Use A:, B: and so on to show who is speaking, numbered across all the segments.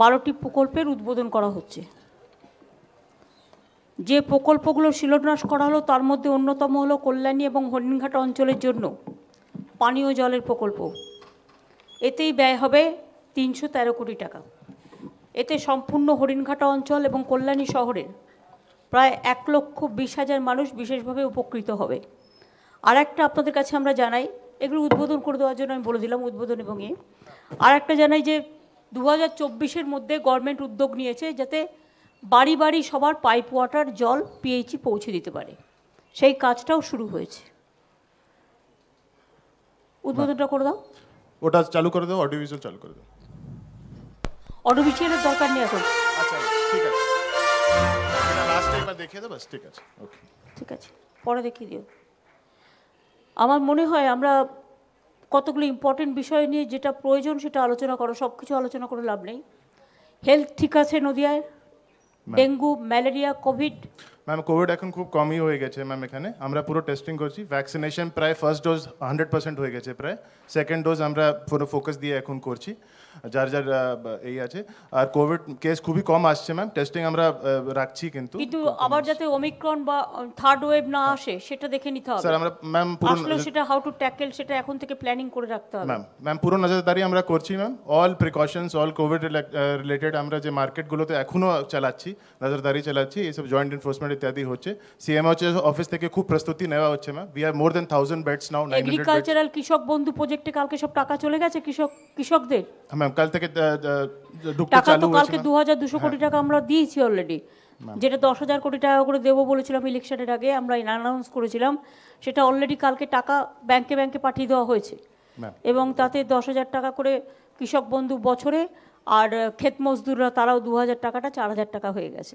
A: বারোটি প্রকল্পের উদ্বোধন করা হচ্ছে যে প্রকল্পগুলো শিলান্যাস করা হলো তার মধ্যে অন্যতম হলো কল্যাণী এবং হরিণঘাটা অঞ্চলের জন্য পানীয় জলের প্রকল্প এতেই ব্যয় হবে তিনশো তেরো কোটি টাকা এতে সম্পূর্ণ হরিণঘাটা অঞ্চল এবং কল্যাণী শহরের প্রায় এক লক্ষ বিশ হাজার মানুষ বিশেষভাবে উপকৃত হবে আর একটা আপনাদের কাছে আমরা জানাই এগুলো উদ্বোধন করে দেওয়ার জন্য আমি বলে দিলাম উদ্বোধন এবং এ আর একটা জানাই যে দু হাজার মধ্যে গভর্নমেন্ট উদ্যোগ নিয়েছে যাতে বাড়ি বাড়ি সবার পাইপ ওয়াটার জল পিএইচি পৌঁছে দিতে পারে সেই কাজটাও শুরু হয়েছে উদ্বোধনটা করে দাও
B: ওটা চালু করে দাও অডিও ভিজুয়াল চালু করে দাও
A: অডিও ভিজুয়ালের দরকার নেই এখন আচ্ছা ঠিক আছে ওকে ঠিক আছে পরে দেখিয়ে দিও আমার মনে হয় আমরা কতগুলো ইম্পর্টেন্ট বিষয় নিয়ে যেটা প্রয়োজন সেটা আলোচনা করো সব কিছু আলোচনা করে লাভ নেই হেলথ ঠিক আছে নদিয়ায় dengue malaria COVID
B: ma'am COVID এখন খুব কমই হয়ে গেছে ম্যাম এখানে আমরা পুরো টেস্টিং করছি ভ্যাকসিনেশন প্রায় ফার্স্ট ডোজ হান্ড্রেড পার্সেন্ট হয়ে গেছে প্রায় সেকেন্ড ডোজ আমরা পুরো ফোকাস দিয়ে এখন করছি যার যার এই আছে আর কোভিড কেস খুবই কম আসছে ম্যাম টেস্টিং আমরা রাখছি কিন্তু
A: কিন্তু আবার যাতে ওমিক্রন বা থার্ড ওয়েভ না হ্যাঁ। আসে সেটা দেখে নিতে হবে স্যার আমরা
B: ম্যাম পুরো সেটা
A: হাউ টু ট্যাকেল সেটা এখন থেকে প্ল্যানিং করে রাখতে হবে ম্যাম
B: ম্যাম পুরো নজরদারি আমরা করছি ma'am all precautions all COVID related আমরা যে মার্কেটগুলোতে এখনো চালাচ্ছি নজরদারি চালাচ্ছি এইসব জয়েন্ট এনফোর্সমেন্ট ইত্যাদি হচ্ছে সিএমএইচএস অফিস থেকে খুব প্রস্তুতি নেওয়া হচ্ছে ma'am we are more than 1000 beds now agricultural
A: কৃষক বন্ধু প্রজেক্টে কালকে সব টাকা চলে গেছে কৃষক কৃষকদের ম্যাম কাল থেকে ঢুকতে চালু হয়েছে কালকে 2200 কোটি হ্যাঁ। টাকা আমরা দিয়েছি অলরেডি যেটা দশ হাজার কোটি টাকা করে দেবো বলেছিলাম ইলেকশনের আগে আমরা অ্যানাউন্স করেছিলাম সেটা অলরেডি কালকে টাকা ব্যাংকে ব্যাংকে পাঠিয়ে দেওয়া হয়েছে এবং তাতে দশ হাজার টাকা করে কৃষক বন্ধু বছরে আর ক্ষেত মজদুররা তারাও দু হাজার টাকাটা চার হাজার টাকা হয়ে গেছে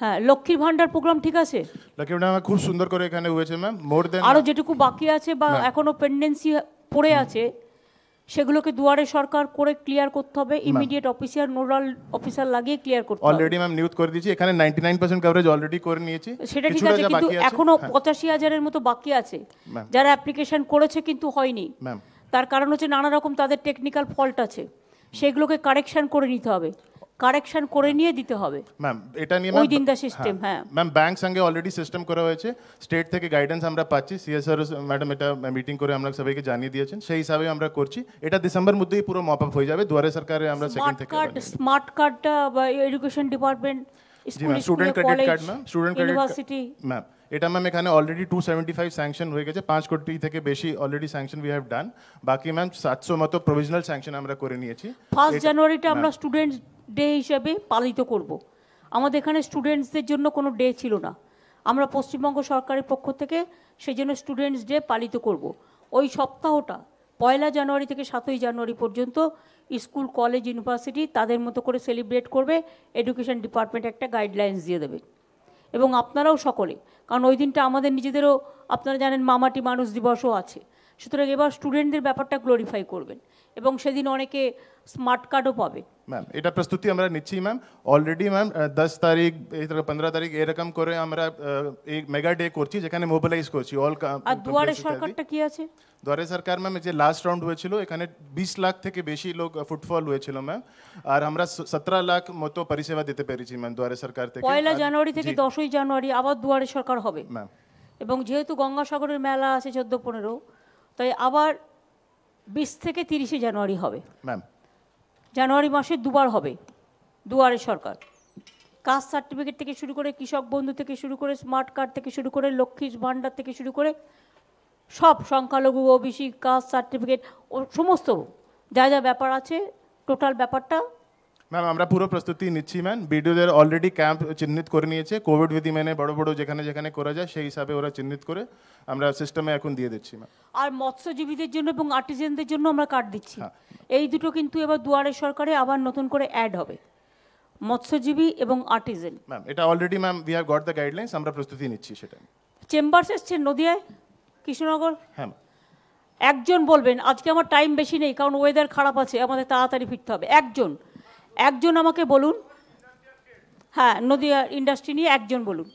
A: হ্যাঁ লক্ষ্মীর ভান্ডার প্রোগ্রাম ঠিক আছে
B: লক্ষ্মী ভান্ডার খুব সুন্দর করে এখানে হয়েছে ম্যাম মোর দেন আরো
A: যেটুকু বাকি আছে বা এখনো পেন্ডেন্সি পড়ে hmm। আছে সেগুলোকে দুয়ারে সরকার করে ক্লিয়ার করতে হবে ইমিডিয়েট অফিসার নোডাল অফিসার লাগিয়ে ক্লিয়ার করতে অলরেডি ম্যাম
B: নিউজ করে দিয়েছি এখানে 99% কভারেজ অলরেডি করে নিয়েছি সেটা ঠিক আছে কিন্তু এখনো
A: 85000 হ্যাঁ। এর মতো বাকি আছে যারা অ্যাপ্লিকেশন করেছে কিন্তু হয়নি ম্যাম তার কারণ হচ্ছে নানা রকম তাদের টেকনিক্যাল ফল্ট আছে সেগুলোকে কারেকশন করে নিতে হবে কারেকশন করে নিয়ে দিতে হবে
B: ম্যাম এটা নিয়ে ওই সিস্টেম হ্যাঁ ম্যাম ব্যাংক সঙ্গে অলরেডি সিস্টেম করা হয়েছে স্টেট থেকে গাইডেন্স আমরা পাচ্ছি সিএসআর ম্যাডাম এটা মিটিং করে আমরা সবাইকে জানিয়ে দিয়েছেন সেই হিসাবে আমরা করছি এটা ডিসেম্বর মধ্যেই পুরো মপ আপ হয়ে যাবে দুয়ারে সরকারে আমরা সেকেন্ড থেকে
A: কার্ড স্মার্ট কার্ডটা education department student credit card ma'am student credit university
B: ma'am এটা ম্যাম এখানে already two seventy five sanction হয়ে গেছে পাঁচ কোটি থেকে বেশি already sanction we have done বাকি ম্যাম সাতশো মতো প্রভিশনাল স্যাংশন আমরা করে নিয়েছি ফার্স্ট জানুয়ারিতে আমরা
A: স্টুডেন্ট ডে হিসাবে পালিত করব। আমাদের এখানে স্টুডেন্টসদের জন্য কোনো ডে ছিল না আমরা পশ্চিমবঙ্গ সরকারের পক্ষ থেকে সেই জন্য স্টুডেন্টস ডে পালিত করব। ওই সপ্তাহটা পয়লা জানুয়ারি থেকে সাতই জানুয়ারি পর্যন্ত স্কুল কলেজ ইউনিভার্সিটি তাদের মতো করে সেলিব্রেট করবে এডুকেশন ডিপার্টমেন্ট একটা গাইডলাইন্স দিয়ে দেবে এবং আপনারাও সকলে কারণ ওই দিনটা আমাদের নিজেদেরও আপনারা জানেন মামাটি মানুষ দিবসও আছে সুতরাং এবার স্টুডেন্টদের ব্যাপারটা গ্লোরিফাই করবেন এবং সেদিন অনেকে স্মার্ট কার্ডও পাবে
B: ম্যাম এটা প্রস্তুতি আমরা নিচ্ছি ম্যাম অলরেডি ম্যাম দশ তারিখ পনেরো তারিখ এরকম করে আমরা এই মেগা ডে করছি যেখানে মোবিলাইজ করছি অল আর দুয়ারে সরকারটা কি আছে দুয়ারে সরকার ম্যাম যে লাস্ট রাউন্ড হয়েছিল এখানে বিশ লাখ থেকে বেশি লোক ফুটফল হয়েছিল ম্যাম আর আমরা সতেরো লাখ মতো পরিষেবা দিতে পেরেছি ম্যাম দুয়ারে সরকার থেকে পয়লা জানুয়ারি থেকে
A: দশই জানুয়ারি আবার দুয়ারে সরকার হবে ম্যাম এবং যেহেতু গঙ্গাসাগরের মেলা আছে চোদ্দ পনেরো তাই আবার বিশ থেকে তিরিশে জানুয়ারি হবে ম্যাম জানুয়ারি মাসে দুবার হবে দুয়ারে সরকার কাস্ট সার্টিফিকেট থেকে শুরু করে কৃষক বন্ধু থেকে শুরু করে স্মার্ট কার্ড থেকে শুরু করে লক্ষ্মীর ভাণ্ডার থেকে শুরু করে সব সংখ্যালঘু ওবিসি কাস্ট সার্টিফিকেট ও সমস্ত যা যা ব্যাপার আছে টোটাল ব্যাপারটা
B: ম্যাম আমরা পুরো প্রস্তুতি নিচ্ছি ম্যাম বিডিওদের অলরেডি ক্যাম্প চিহ্নিত করে নিয়েছে কোভিড বিধি মেনে বড় বড় যেখানে যেখানে করা যায় সেই হিসাবে ওরা চিহ্নিত করে আমরা সিস্টেমে এখন দিয়ে দিচ্ছি ম্যাম
A: আর মৎস্যজীবীদের জন্য এবং আর্টিজেনদের জন্য আমরা কার্ড দিচ্ছি হ্যাঁ। এই দুটো কিন্তু এবার দুয়ারে সরকারে আবার নতুন করে অ্যাড হবে মৎস্যজীবী এবং আর্টিজেন
B: ম্যাম এটা already ma'am we have got the guidelines আমরা প্রস্তুতি নিচ্ছি সেটা
A: চেম্বার্স এসছেন নদিয়ায় কৃষ্ণনগর হ্যাঁ একজন বলবেন আজকে আমার টাইম বেশি নেই কারণ ওয়েদার খারাপ আছে আমাদের তাড়াতাড়ি ফিরতে হবে একজন একজন আমাকে বলুন হ্যাঁ নদিয়া ইন্ডাস্ট্রি নিয়ে একজন বলুন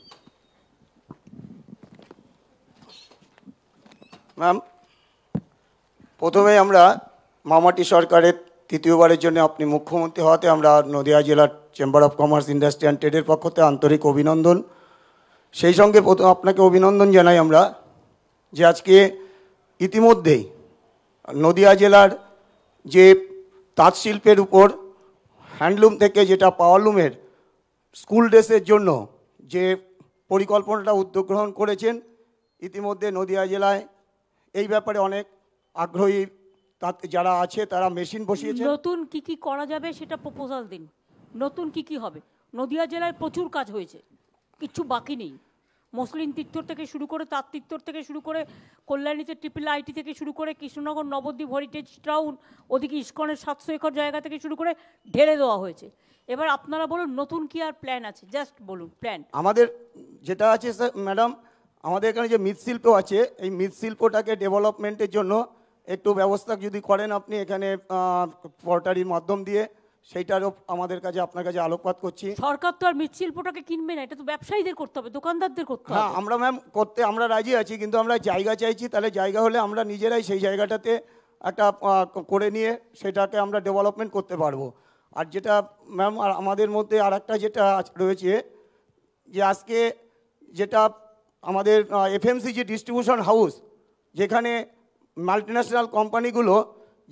C: ম্যাম প্রথমে আমরা মামাটি সরকারের তৃতীয়বারের জন্য আপনি মুখ্যমন্ত্রী হওয়াতে আমরা নদীয়া জেলার chamber of commerce industry and ট্রেডের পক্ষ থেকে আন্তরিক অভিনন্দন সেই সঙ্গে প্রথম আপনাকে অভিনন্দন জানাই আমরা যে আজকে ইতিমধ্যেই নদিয়া জেলার যে তাঁত শিল্পের উপর হ্যান্ডলুম থেকে যেটা পাওয়ারলুমের স্কুল ড্রেসের জন্য যে পরিকল্পনাটা উদ্যোগ গ্রহণ করেছেন ইতিমধ্যে নদিয়া জেলায় এই ব্যাপারে অনেক আগ্রহী তাতে যারা আছে তারা মেশিন বসিয়েছে
A: নতুন কি কি করা যাবে সেটা প্রপোজাল দিন নতুন কি কি হবে নদিয়া জেলায় প্রচুর কাজ হয়েছে কিছু বাকি নেই মসলিন তীর্থর থেকে শুরু করে তাঁত তীর্থর থেকে শুরু করে কল্যাণীতে ট্রিপল আইটি থেকে শুরু করে কৃষ্ণনগর নবদ্বীপ হরিটেজ টাউন ওদিকে ইস্কনের সাতশো একর জায়গা থেকে শুরু করে ঢেলে দেওয়া হয়েছে এবার আপনারা বলুন নতুন কি আর প্ল্যান আছে জাস্ট বলুন প্ল্যান
C: আমাদের যেটা আছে ম্যাডাম আমাদের এখানে যে মৃৎশিল্প আছে এই মৃৎশিল্পটাকে ডেভেলপমেন্টের জন্য একটু ব্যবস্থা যদি করেন আপনি এখানে পটারির মাধ্যম দিয়ে সেইটারও আমাদের কাছে আপনার কাছে আলোকপাত করছি
A: সরকার তো আর মৃৎশিল্পটাকে কিনবে না এটা তো ব্যবসায়ীদের করতে হবে দোকানদারদের করতে হ্যাঁ, হবে হ্যাঁ
C: আমরা ম্যাম করতে আমরা রাজি আছি কিন্তু আমরা জায়গা চাইছি তাহলে জায়গা হলে আমরা নিজেরাই সেই জায়গাটাতে একটা করে নিয়ে সেটাকে আমরা ডেভেলপমেন্ট করতে পারবো আর যেটা ম্যাম আর আমাদের মধ্যে আর একটা যেটা রয়েছে যে আজকে যেটা আমাদের এফএমসিজি ডিস্ট্রিবিউশন হাউস যেখানে মাল্টিন্যাশনাল কোম্পানিগুলো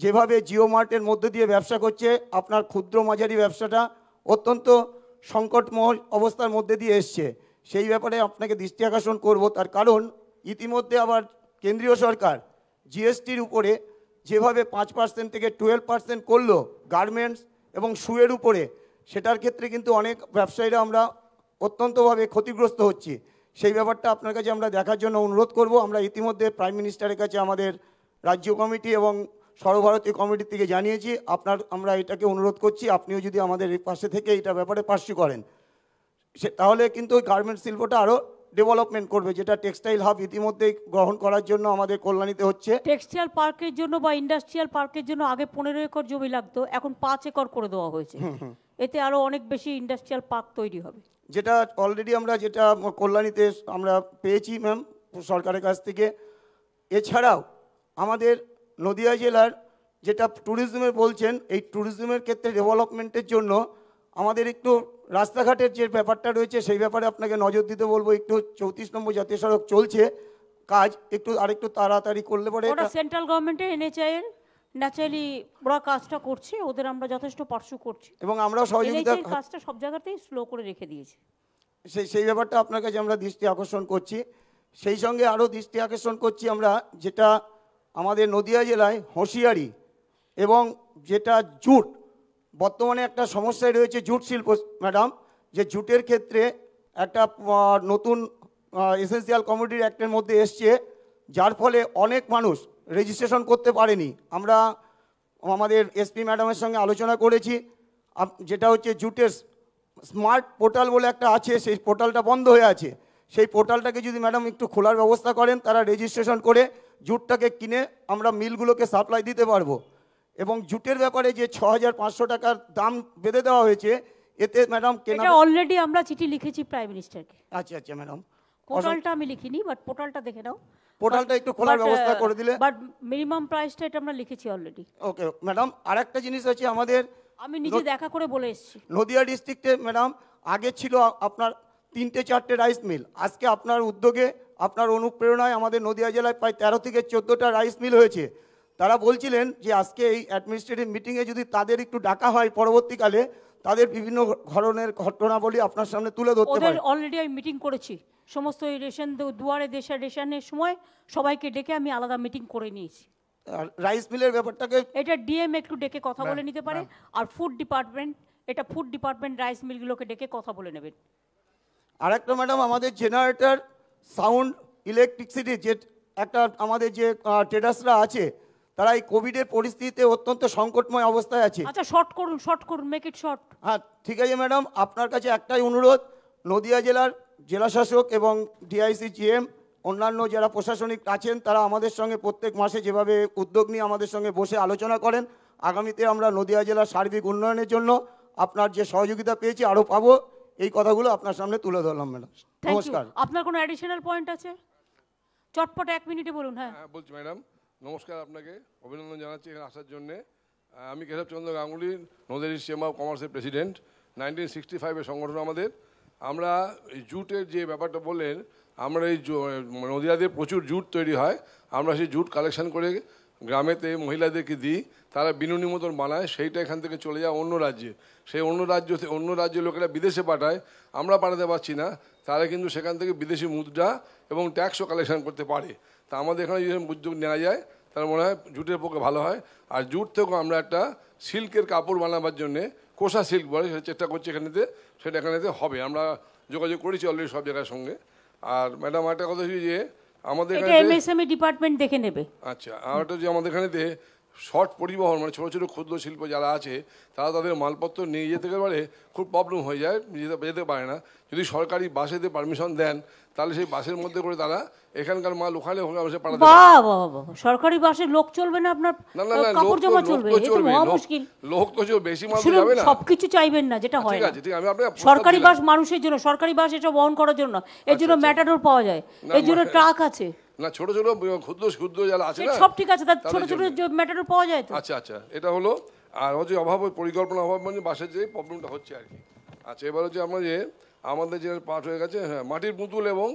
C: যেভাবে জিও মার্টের মধ্য দিয়ে ব্যবসা করছে আপনার ক্ষুদ্র মাঝারি ব্যবসাটা অত্যন্ত সংকটময় অবস্থার মধ্যে দিয়ে এসছে সেই ব্যাপারে আপনাকে দৃষ্টি আকর্ষণ করব তার কারণ ইতিমধ্যে আবার কেন্দ্রীয় সরকার জিএসটির উপরে যেভাবে পাঁচ পার্সেন্ট থেকে টুয়েলভ পার্সেন্ট করলো গার্মেন্টস এবং শুয়ের উপরে সেটার ক্ষেত্রে কিন্তু অনেক ব্যবসায়ীরা আমরা অত্যন্তভাবে ক্ষতিগ্রস্ত হচ্ছি সেই ব্যাপারটা আপনার কাছে আমরা দেখার জন্য অনুরোধ করব আমরা ইতিমধ্যে প্রাইম মিনিস্টারের কাছে আমাদের রাজ্য কমিটি এবং সর্বভারতীয় কমিটির থেকে জানিয়েছি আপনার আমরা এটাকে অনুরোধ করছি আপনিও যদি আমাদের পাশে থেকে এটা ব্যাপারে পার্সু করেন সে তাহলে কিন্তু ওই গার্মেন্ট শিল্পটা আরও ডেভেলপমেন্ট করবে যেটা টেক্সটাইল হাব ইতিমধ্যে গ্রহণ করার জন্য আমাদের কল্যাণীতে হচ্ছে
A: টেক্সটাইল পার্কের জন্য বা ইন্ডাস্ট্রিয়াল পার্কের জন্য আগে পনেরো একর জমি লাগতো এখন পাঁচ একর করে দেওয়া হয়েছে এতে আরও অনেক বেশি ইন্ডাস্ট্রিয়াল পার্ক তৈরি হবে
C: যেটা অলরেডি আমরা যেটা কল্যাণীতে আমরা পেয়েছি ম্যাম সরকারের কাছ থেকে এছাড়াও আমাদের নদিয়া জেলার যেটা ট্যুরিজমে বলছেন এই ট্যুরিজমের ক্ষেত্রে ডেভেলপমেন্টের জন্য আমাদের একটু রাস্তাঘাটের যে ব্যাপারটা রয়েছে সেই ব্যাপারে আপনাকে নজর দিতে বলবো একটু চৌত্রিশ নম্বর জাতীয় সড়ক চলছে কাজ একটু আরেকটু তাড়াতাড়ি করলে পরে
A: সেন্ট্রাল গভর্নমেন্টের এনএচআই এর ন্যাচারালি ওরা কাজটা করছে ওদের আমরা যথেষ্ট পার্শ্ব করছি এবং আমরা সহযোগিতা কাজটা সব জায়গাতেই স্লো করে রেখে দিয়েছি
C: সেই সেই ব্যাপারটা আপনার কাছে আমরা দৃষ্টি আকর্ষণ করছি সেই সঙ্গে আরও দৃষ্টি আকর্ষণ করছি আমরা যেটা আমাদের নদিয়া জেলায় হোঁশিয়ারি এবং যেটা জুট বর্তমানে একটা সমস্যায় রয়েছে জুট শিল্প ম্যাডাম যে জুটের ক্ষেত্রে একটা নতুন এসেন্সিয়াল কমিউনিটির অ্যাক্টের মধ্যে এসছে যার ফলে অনেক মানুষ রেজিস্ট্রেশন করতে পারেনি আমরা আমাদের এসপি ম্যাডামের সঙ্গে আলোচনা করেছি যেটা হচ্ছে জুটের স্মার্ট পোর্টাল বলে একটা আছে সেই পোর্টালটা বন্ধ হয়ে আছে সেই পোর্টালটাকে যদি ম্যাডাম একটু খোলার ব্যবস্থা করেন তারা রেজিস্ট্রেশন করে জুটটাকে কিনে আমরা মিলগুলোকে সাপ্লাই দিতে পারবো এবং জুটের ব্যাপারে যে ছ হাজার পাঁচশো টাকার দাম বেঁধে দেওয়া হয়েছে এতে ম্যাডাম কেনা
A: অলরেডি আমরা চিঠি লিখেছি প্রাইম মিনিস্টারকে আচ্ছা আচ্ছা ম্যাডাম পোর্টালটা আমি লিখিনি বাট পোর্টালটা দেখে নাও
C: পোর্টালটা একটু খোলার ব্যবস্থা uh, করে
A: দিলে বাট মিনিমাম প্রাইসটা এটা আমরা লিখেছি অলরেডি ওকে ম্যাডাম আরেকটা জিনিস আছে আমাদের আমি নিজে দেখা করে বলে এসেছি
C: নদিয়া ডিস্ট্রিক্টে ম্যাডাম আগে ছিল আপনার তিনটে চারটে রাইস মিল আজকে আপনার উদ্যোগে আপনার অনুপ্রেরণায় আমাদের নদিয়া জেলায় প্রায় তেরো থেকে চোদ্দোটা রাইস মিল হয়েছে তারা বলছিলেন যে আজকে এই অ্যাডমিনিস্ট্রেটিভ মিটিংয়ে যদি তাদের একটু ডাকা হয় পরবর্তীকালে তাদের বিভিন্ন ধরনের ঘটনাবলী আপনার সামনে তুলে ধরতে পারি
A: অলরেডি আমি মিটিং করেছি সমস্ত এই রেশন দুয়ারে দেশের রেশনের সময় সবাইকে ডেকে আমি আলাদা মিটিং করে নিয়েছি রাইস মিলের ব্যাপারটাকে এটা ডিএম একটু ডেকে কথা বলে নিতে পারে আর ফুড ডিপার্টমেন্ট এটা ফুড ডিপার্টমেন্ট রাইস মিলগুলোকে ডেকে কথা বলে নেবেন আরেকটা ম্যাডাম
C: আমাদের জেনারেটর সাউন্ড ইলেকট্রিসিটি যে একটা আমাদের যে ট্রেডার্সরা আছে তারা এই কোভিডের পরিস্থিতিতে অত্যন্ত সংকটময় অবস্থায় আছে
A: আচ্ছা শর্ট করুন শর্ট
C: করুন মেক ইট শর্ট হ্যাঁ ঠিক আছে ম্যাডাম আপনার কাছে একটাই অনুরোধ নদিয়া জেলার জেলাশাসক এবং ডিআইসি জিএম অন্যান্য যারা প্রশাসনিক আছেন তারা আমাদের সঙ্গে প্রত্যেক মাসে যেভাবে উদ্যোগ নিয়ে আমাদের সঙ্গে বসে আলোচনা করেন আগামীতে আমরা নদিয়া জেলার সার্বিক উন্নয়নের জন্য আপনার যে সহযোগিতা পেয়েছি আরও পাবো এই কথাগুলো আপনার সামনে তুলে ধরলাম ম্যাডাম
A: নমস্কার আপনার কোনো অ্যাডিশনাল পয়েন্ট আছে চটপট এক মিনিটে বলুন হ্যাঁ।, হ্যাঁ
D: বলছি ম্যাডাম নমস্কার আপনাকে অভিনন্দন জানাচ্ছি এখানে আসার জন্যে আমি কেশবচন্দ্র গাঙ্গুলি নদের চেম্বার অফ কমার্সের প্রেসিডেন্ট নাইনটিন সিক্সটি ফাইভের সংগঠন আমাদের আমরা জুটের যে ব্যাপারটা বললেন আমরা এই নদীয়াতে প্রচুর জুট তৈরি হয় আমরা সেই জুট কালেকশন করে গ্রামেতে মহিলাদেরকে দিই তারা বিনুনি মতন বানায় সেইটা এখান থেকে চলে যায় অন্য রাজ্যে সেই অন্য রাজ্য অন্য রাজ্যের লোকেরা বিদেশে পাঠায় আমরা পাঠাতে পারছি না তারা কিন্তু সেখান থেকে বিদেশি মুদ্রা এবং ট্যাক্সও কালেকশন করতে পারে তা আমাদের এখানে যদি উদ্যোগ নেওয়া যায় তার মনে হয় জুটের পক্ষে ভালো হয় আর জুট থেকেও আমরা একটা সিল্কের কাপড় বানাবার জন্যে কোষা সিল্ক বলে সেটা চেষ্টা করছি এখানেতে সেটা এখানেতে হবে আমরা যোগাযোগ করেছি অলরেডি সব জায়গার সঙ্গে আর ম্যাডাম একটা কথা যে আমাদের এটা এমএসএমই
A: ডিপার্টমেন্ট দেখে নেবে
D: আচ্ছা আর যে আমাদের এখানে শর্ট পরিবহন মানে ছোট ছোট ক্ষুদ্র শিল্প যারা আছে তারা তাদের মালপত্র নিয়ে যেতে পারে খুব প্রবলেম হয়ে যায় যেতে যেতে পারে না যদি সরকারি বাসেতে পারমিশন দেন তাহলে সেই বাসের মধ্যে করে তারা এখানকার মাল ওখানে সরকারি বাসে লোক চলবে না আপনার কাপড় জমা চলবে এটা মহা মুশকিল লোক তো যে বেশি মাল যাবে না
A: চাইবেন না যেটা আচ্ছা, হয় ঠিক আছে
D: আমি সরকারি বাস
A: মানুষের জন্য সরকারি বাস এটা বহন করার জন্য আচ্ছা, আচ্ছা। এর জন্য ম্যাটাডোর পাওয়া যায় এর জন্য ট্রাক আছে
D: না ছোট ছোট ক্ষুদ্র ক্ষুদ্র যারা আছে না সব ঠিক আছে তার ছোট ছোট ম্যাটাডোর পাওয়া যায় তো আচ্ছা আচ্ছা এটা হলো আর হচ্ছে অভাব পরিকল্পনা অভাব মানে বাসের যে প্রবলেমটা হচ্ছে আর কি আচ্ছা এবার হচ্ছে আমরা যে আমাদের যে পাঠ হয়ে গেছে হ্যাঁ মাটির পুতুল এবং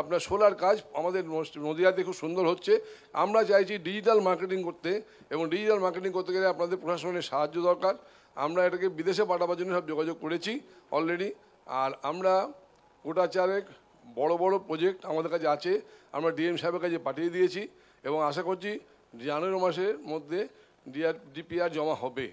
D: আপনার সোলার কাজ আমাদের নদীয়াতে খুব সুন্দর হচ্ছে আমরা চাইছি ডিজিটাল মার্কেটিং করতে এবং ডিজিটাল মার্কেটিং করতে গেলে আপনাদের প্রশাসনের সাহায্য দরকার আমরা এটাকে বিদেশে পাঠাবার জন্য সব যোগাযোগ করেছি অলরেডি আর আমরা গোটা চারেক বড় বড় প্রজেক্ট আমাদের কাছে আছে আমরা ডিএম সাহেবের কাছে পাঠিয়ে দিয়েছি এবং আশা করছি জানুয়ারি মাসের মধ্যে ডিআর ডিপিআর জমা হবে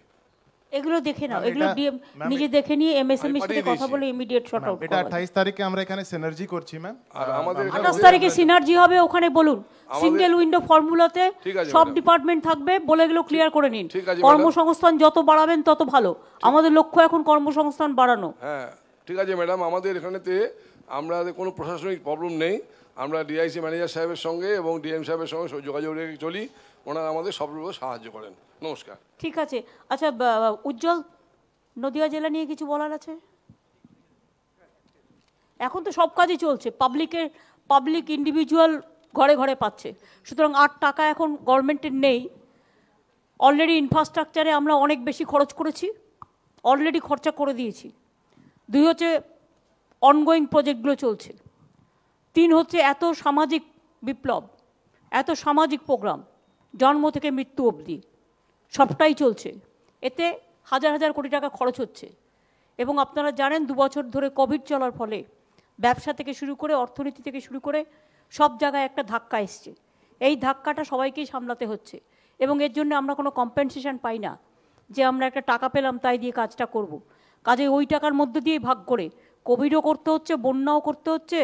A: এগুলো দেখে নাও এগুলো ডিএম নিজে দেখে নিয়ে এমএসএম এর সাথে কথা বলে ইমিডিয়েট শর্ট আউট এটা 28
B: তারিখে আমরা এখানে সিনার্জি করছি ম্যাম আর আমাদের 28 তারিখে
A: সিনার্জি হবে ওখানে বলুন সিঙ্গেল উইন্ডো ফর্মুলাতে সব ডিপার্টমেন্ট থাকবে বলে ক্লিয়ার করে নিন কর্মসংস্থান যত বাড়াবেন তত ভালো আমাদের লক্ষ্য
D: এখন কর্মসংস্থান বাড়ানো হ্যাঁ ঠিক আছে ম্যাডাম আমাদের এখানেতে আমরা কোনো প্রশাসনিক প্রবলেম নেই আমরা ডিআইসি ম্যানেজার সাহেবের সঙ্গে এবং ডিএম সাহেবের সঙ্গে যোগাযোগ রেখে চলি ওনারা আমাদের সব সাহায্য করেন নমস্কার
A: ঠিক আছে আচ্ছা উজ্জ্বল নদিয়া জেলা নিয়ে কিছু বলার আছে এখন তো সব কাজই চলছে পাবলিকের পাবলিক ইন্ডিভিজুয়াল ঘরে ঘরে পাচ্ছে সুতরাং আর টাকা এখন গভর্নমেন্টের নেই অলরেডি ইনফ্রাস্ট্রাকচারে আমরা অনেক বেশি খরচ করেছি অলরেডি খরচা করে দিয়েছি দুই হচ্ছে অনগোয়িং প্রজেক্টগুলো চলছে তিন হচ্ছে এত সামাজিক বিপ্লব এত সামাজিক প্রোগ্রাম জন্ম থেকে মৃত্যু অবধি সবটাই চলছে এতে হাজার হাজার কোটি টাকা খরচ হচ্ছে এবং আপনারা জানেন দু বছর ধরে কোভিড চলার ফলে ব্যবসা থেকে শুরু করে অর্থনীতি থেকে শুরু করে সব জায়গায় একটা ধাক্কা এসছে এই ধাক্কাটা সবাইকেই সামলাতে হচ্ছে এবং এর জন্য আমরা কোনো কম্পেনসেশন পাই না যে আমরা একটা টাকা পেলাম তাই দিয়ে কাজটা করব। কাজে ওই টাকার মধ্যে দিয়ে ভাগ করে কোভিডও করতে হচ্ছে বন্যাও করতে হচ্ছে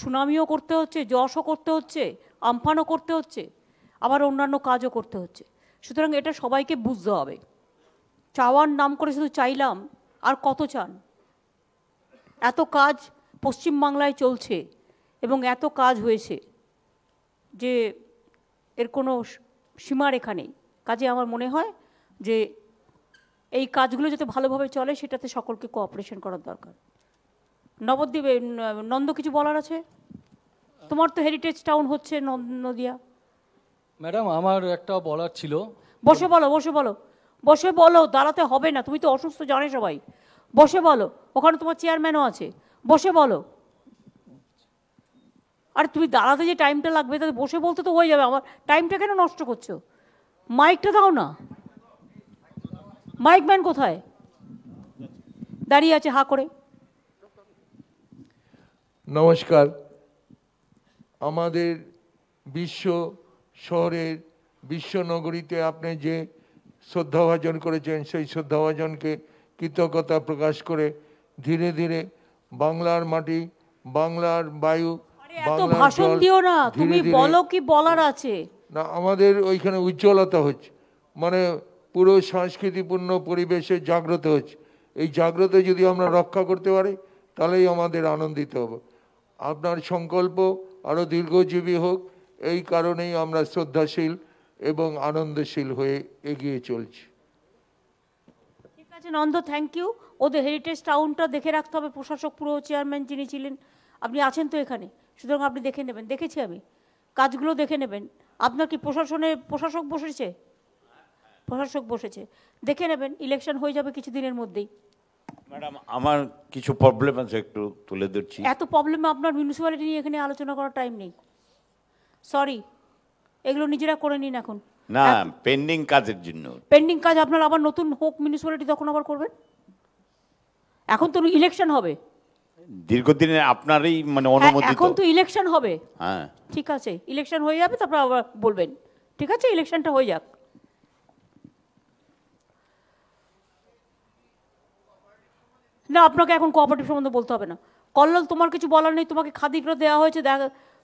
A: সুনামিও করতে হচ্ছে যশও করতে হচ্ছে আমফানও করতে হচ্ছে আবার অন্যান্য কাজও করতে হচ্ছে সুতরাং এটা সবাইকে বুঝতে হবে চাওয়ার নাম করে শুধু চাইলাম আর কত চান এত কাজ পশ্চিমবাংলায় চলছে এবং এত কাজ হয়েছে যে এর কোনো সীমার এখানেই কাজে আমার মনে হয় যে এই কাজগুলো যাতে ভালোভাবে চলে সেটাতে সকলকে কোঅপারেশন করার দরকার নবদ্বীপে নন্দ কিছু বলার আছে তোমার তো হেরিটেজ টাউন হচ্ছে নদিয়া ম্যাডাম আমার একটা বলার ছিল বসে বলো বসে বলো বসে বলো দাঁড়াতে হবে না তুমি তো অসুস্থ জানে সবাই বসে বলো ওখানে তোমার চেয়ারম্যানও আছে বসে বলো আর তুমি দাঁড়াতে যে টাইমটা লাগবে তাতে বসে বলতে তো হয়ে যাবে আমার টাইমটা কেন নষ্ট করছো মাইকটা দাও না মাইক ম্যান কোথায় দাঁড়িয়ে আছে হা করে
E: নমস্কার আমাদের বিশ্ব শহরের বিশ্বনগরীতে আপনি যে শ্রদ্ধাভাজন করেছেন সেই শ্রদ্ধাভাজনকে কৃতজ্ঞতা প্রকাশ করে ধীরে ধীরে বাংলার মাটি বাংলার বায়ু না আমাদের ওইখানে উজ্জ্বলতা হচ্ছে মানে পুরো সংস্কৃতিপূর্ণ পরিবেশে জাগ্রত হচ্ছে এই জাগ্রত যদি আমরা রক্ষা করতে পারি তাহলেই আমাদের আনন্দিত হব আপনার সংকল্প আরও দীর্ঘজীবী হোক এই কারণেই আমরা শ্রদ্ধাশীল এবং আনন্দশীল হয়ে এগিয়ে চলছি
A: ঠিক আছে নন্দ থ্যাংক ইউ ওদের হেরিটেজ টাউনটা দেখে রাখতে হবে প্রশাসক পুরো চেয়ারম্যান যিনি ছিলেন আপনি আছেন তো এখানে সুতরাং আপনি দেখে নেবেন দেখেছি আমি কাজগুলো দেখে নেবেন আপনার কি প্রশাসনে প্রশাসক বসেছে প্রশাসক বসেছে দেখে নেবেন ইলেকশন হয়ে যাবে কিছুদিনের মধ্যেই ম্যাডাম
F: আমার কিছু প্রবলেম আছে একটু তুলে ধরছি এত
A: প্রবলেমে আপনার মিউনিসিপ্যালিটি নিয়ে এখানে আলোচনা করার টাইম নেই সরি এগুলো নিজেরা করে নিন এখন
F: না পেন্ডিং কাজের জন্য
A: পেন্ডিং কাজ আপনারা আবার নতুন হোক মিউনিসিপ্যালিটি তখন আবার করবেন এখন তো ইলেকশন হবে
F: দীর্ঘদিনে আপনারই মানে হ্যাঁ, অনুমতি এখন তো
A: ইলেকশন হবে হ্যাঁ ঠিক আছে ইলেকশন হয়ে যাবে তারপর আবার বলবেন ঠিক আছে ইলেকশনটা হয়ে যাক না আপনাকে এখন কোঅপারেটিভ সম্বন্ধে বলতে হবে না কল্লল তোমার কিছু বলার নেই তোমাকে খাদিগুলো দেওয়া হয়েছে দেখা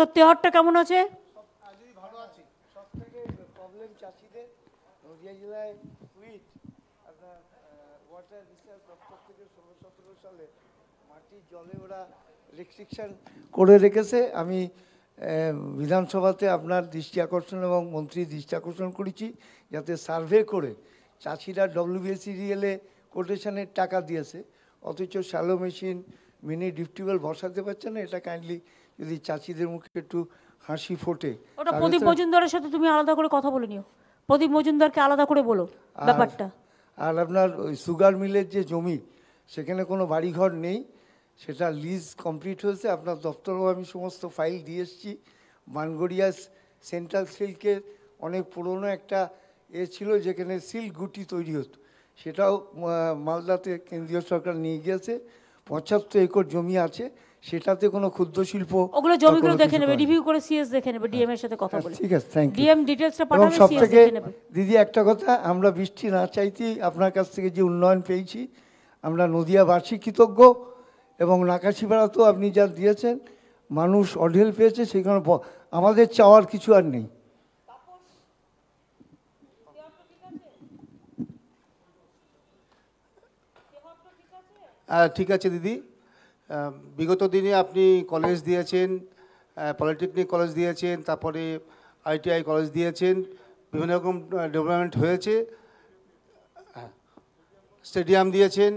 A: তোর তেহরটা কেমন আছে
G: করে রেখেছে আমি বিধানসভাতে আপনার দৃষ্টি আকর্ষণ এবং মন্ত্রী দৃষ্টি আকর্ষণ করেছি যাতে সার্ভে করে চাষিরা ডব্লিউবিএসি রিয়েলে কোটেশনের টাকা দিয়েছে অথচ শ্যালো মেশিন মিনি ডিপটিউবওয়েল ভরসাতে পারছে না এটা কাইন্ডলি যদি চাচিদের মুখে একটু হাসি ফোটে ওটা প্রদীপ মজুমদারের
A: সাথে তুমি আলাদা করে কথা বলে নিও প্রদীপ মজুমদারকে আলাদা করে বলো ব্যাপারটা
G: আর আপনার ওই সুগার মিলের যে জমি সেখানে কোনো বাড়িঘর নেই সেটা লিজ কমপ্লিট হয়েছে আপনার দপ্তরেও আমি সমস্ত ফাইল দিয়ে এসেছি বানগড়িয়া সেন্ট্রাল সিল্কের অনেক পুরনো একটা এ ছিল যেখানে সিল্ক গুটি তৈরি হতো সেটাও মালদাতে কেন্দ্রীয় সরকার নিয়ে গিয়েছে পঁচাত্তর একর জমি আছে সেটাতে কোনো ক্ষুদ্র শিল্প ওগুলো জমিগুলো দেখে নেবে
A: রিভিউ করে সিএস দেখে নেবে ডিএম এর সাথে কথা হ্যাঁ, বলে ঠিক আছে থ্যাংক ইউ ডিএম ডিটেইলসটা পাঠাবে সিএস দেখে নেবে
G: দিদি একটা কথা আমরা বৃষ্টি না চাইতেই আপনার কাছ থেকে যে উন্নয়ন পেয়েছি আমরা নদিয়া বার্ষিক কৃতজ্ঞ এবং তো আপনি যা দিয়েছেন মানুষ অঢেল পেয়েছে সেই কারণে আমাদের চাওয়ার কিছু আর নেই ঠিক আছে দিদি বিগত দিনে আপনি কলেজ দিয়েছেন পলিটেকনিক কলেজ দিয়েছেন তারপরে আইটিআই কলেজ দিয়েছেন বিভিন্ন রকম ডেভেলপমেন্ট হয়েছে স্টেডিয়াম দিয়েছেন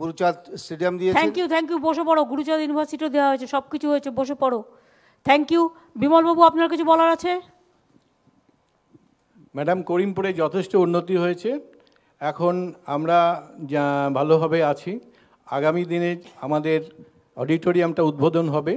G: গুরুচাঁদ স্টেডিয়াম দিয়ে থ্যাংক
A: ইউ থ্যাংক ইউ বসে পড়ো গুরুচাঁদ ইউনিভার্সিটিও দেওয়া হয়েছে সব কিছু হয়েছে বসে পড়ো থ্যাংক ইউ বিমলবাবু আপনার কিছু বলার আছে
E: ম্যাডাম করিমপুরে যথেষ্ট উন্নতি হয়েছে এখন আমরা
H: ভালোভাবে আছি আগামী দিনে আমাদের অডিটোরিয়ামটা উদ্বোধন হবে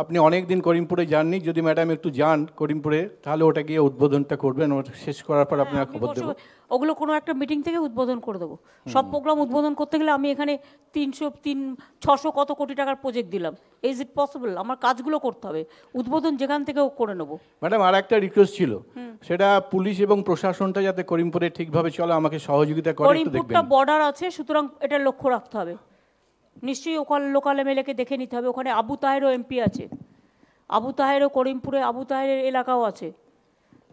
H: আপনি অনেক দিন করিমপুরে যাননি যদি ম্যাডাম একটু যান করিমপুরে তাহলে ওটা গিয়ে উদ্বোধনটা করবেন ওটা শেষ করার পর হ্যাঁ, আপনার খবর দেবো
A: ওগুলো কোনো একটা মিটিং থেকে উদ্বোধন করে দেবো সব প্রোগ্রাম উদ্বোধন করতে গেলে আমি এখানে তিনশো তিন ছশো কত কোটি টাকার প্রজেক্ট দিলাম ইজ ইট পসিবল আমার কাজগুলো করতে হবে উদ্বোধন যেখান থেকেও করে নেবো
H: ম্যাডাম আর একটা রিকোয়েস্ট ছিল সেটা পুলিশ এবং প্রশাসনটা যাতে করিমপুরে ঠিকভাবে চলে আমাকে সহযোগিতা করে করিমপুরটা
A: বর্ডার আছে সুতরাং এটা লক্ষ্য রাখতে হবে নিশ্চয়ই ওখানে লোকাল এমএলএকে দেখে নিতে হবে ওখানে আবু তাহেরও এমপি আছে আবু তাহেরও করিমপুরে আবু তাহেরের এলাকাও আছে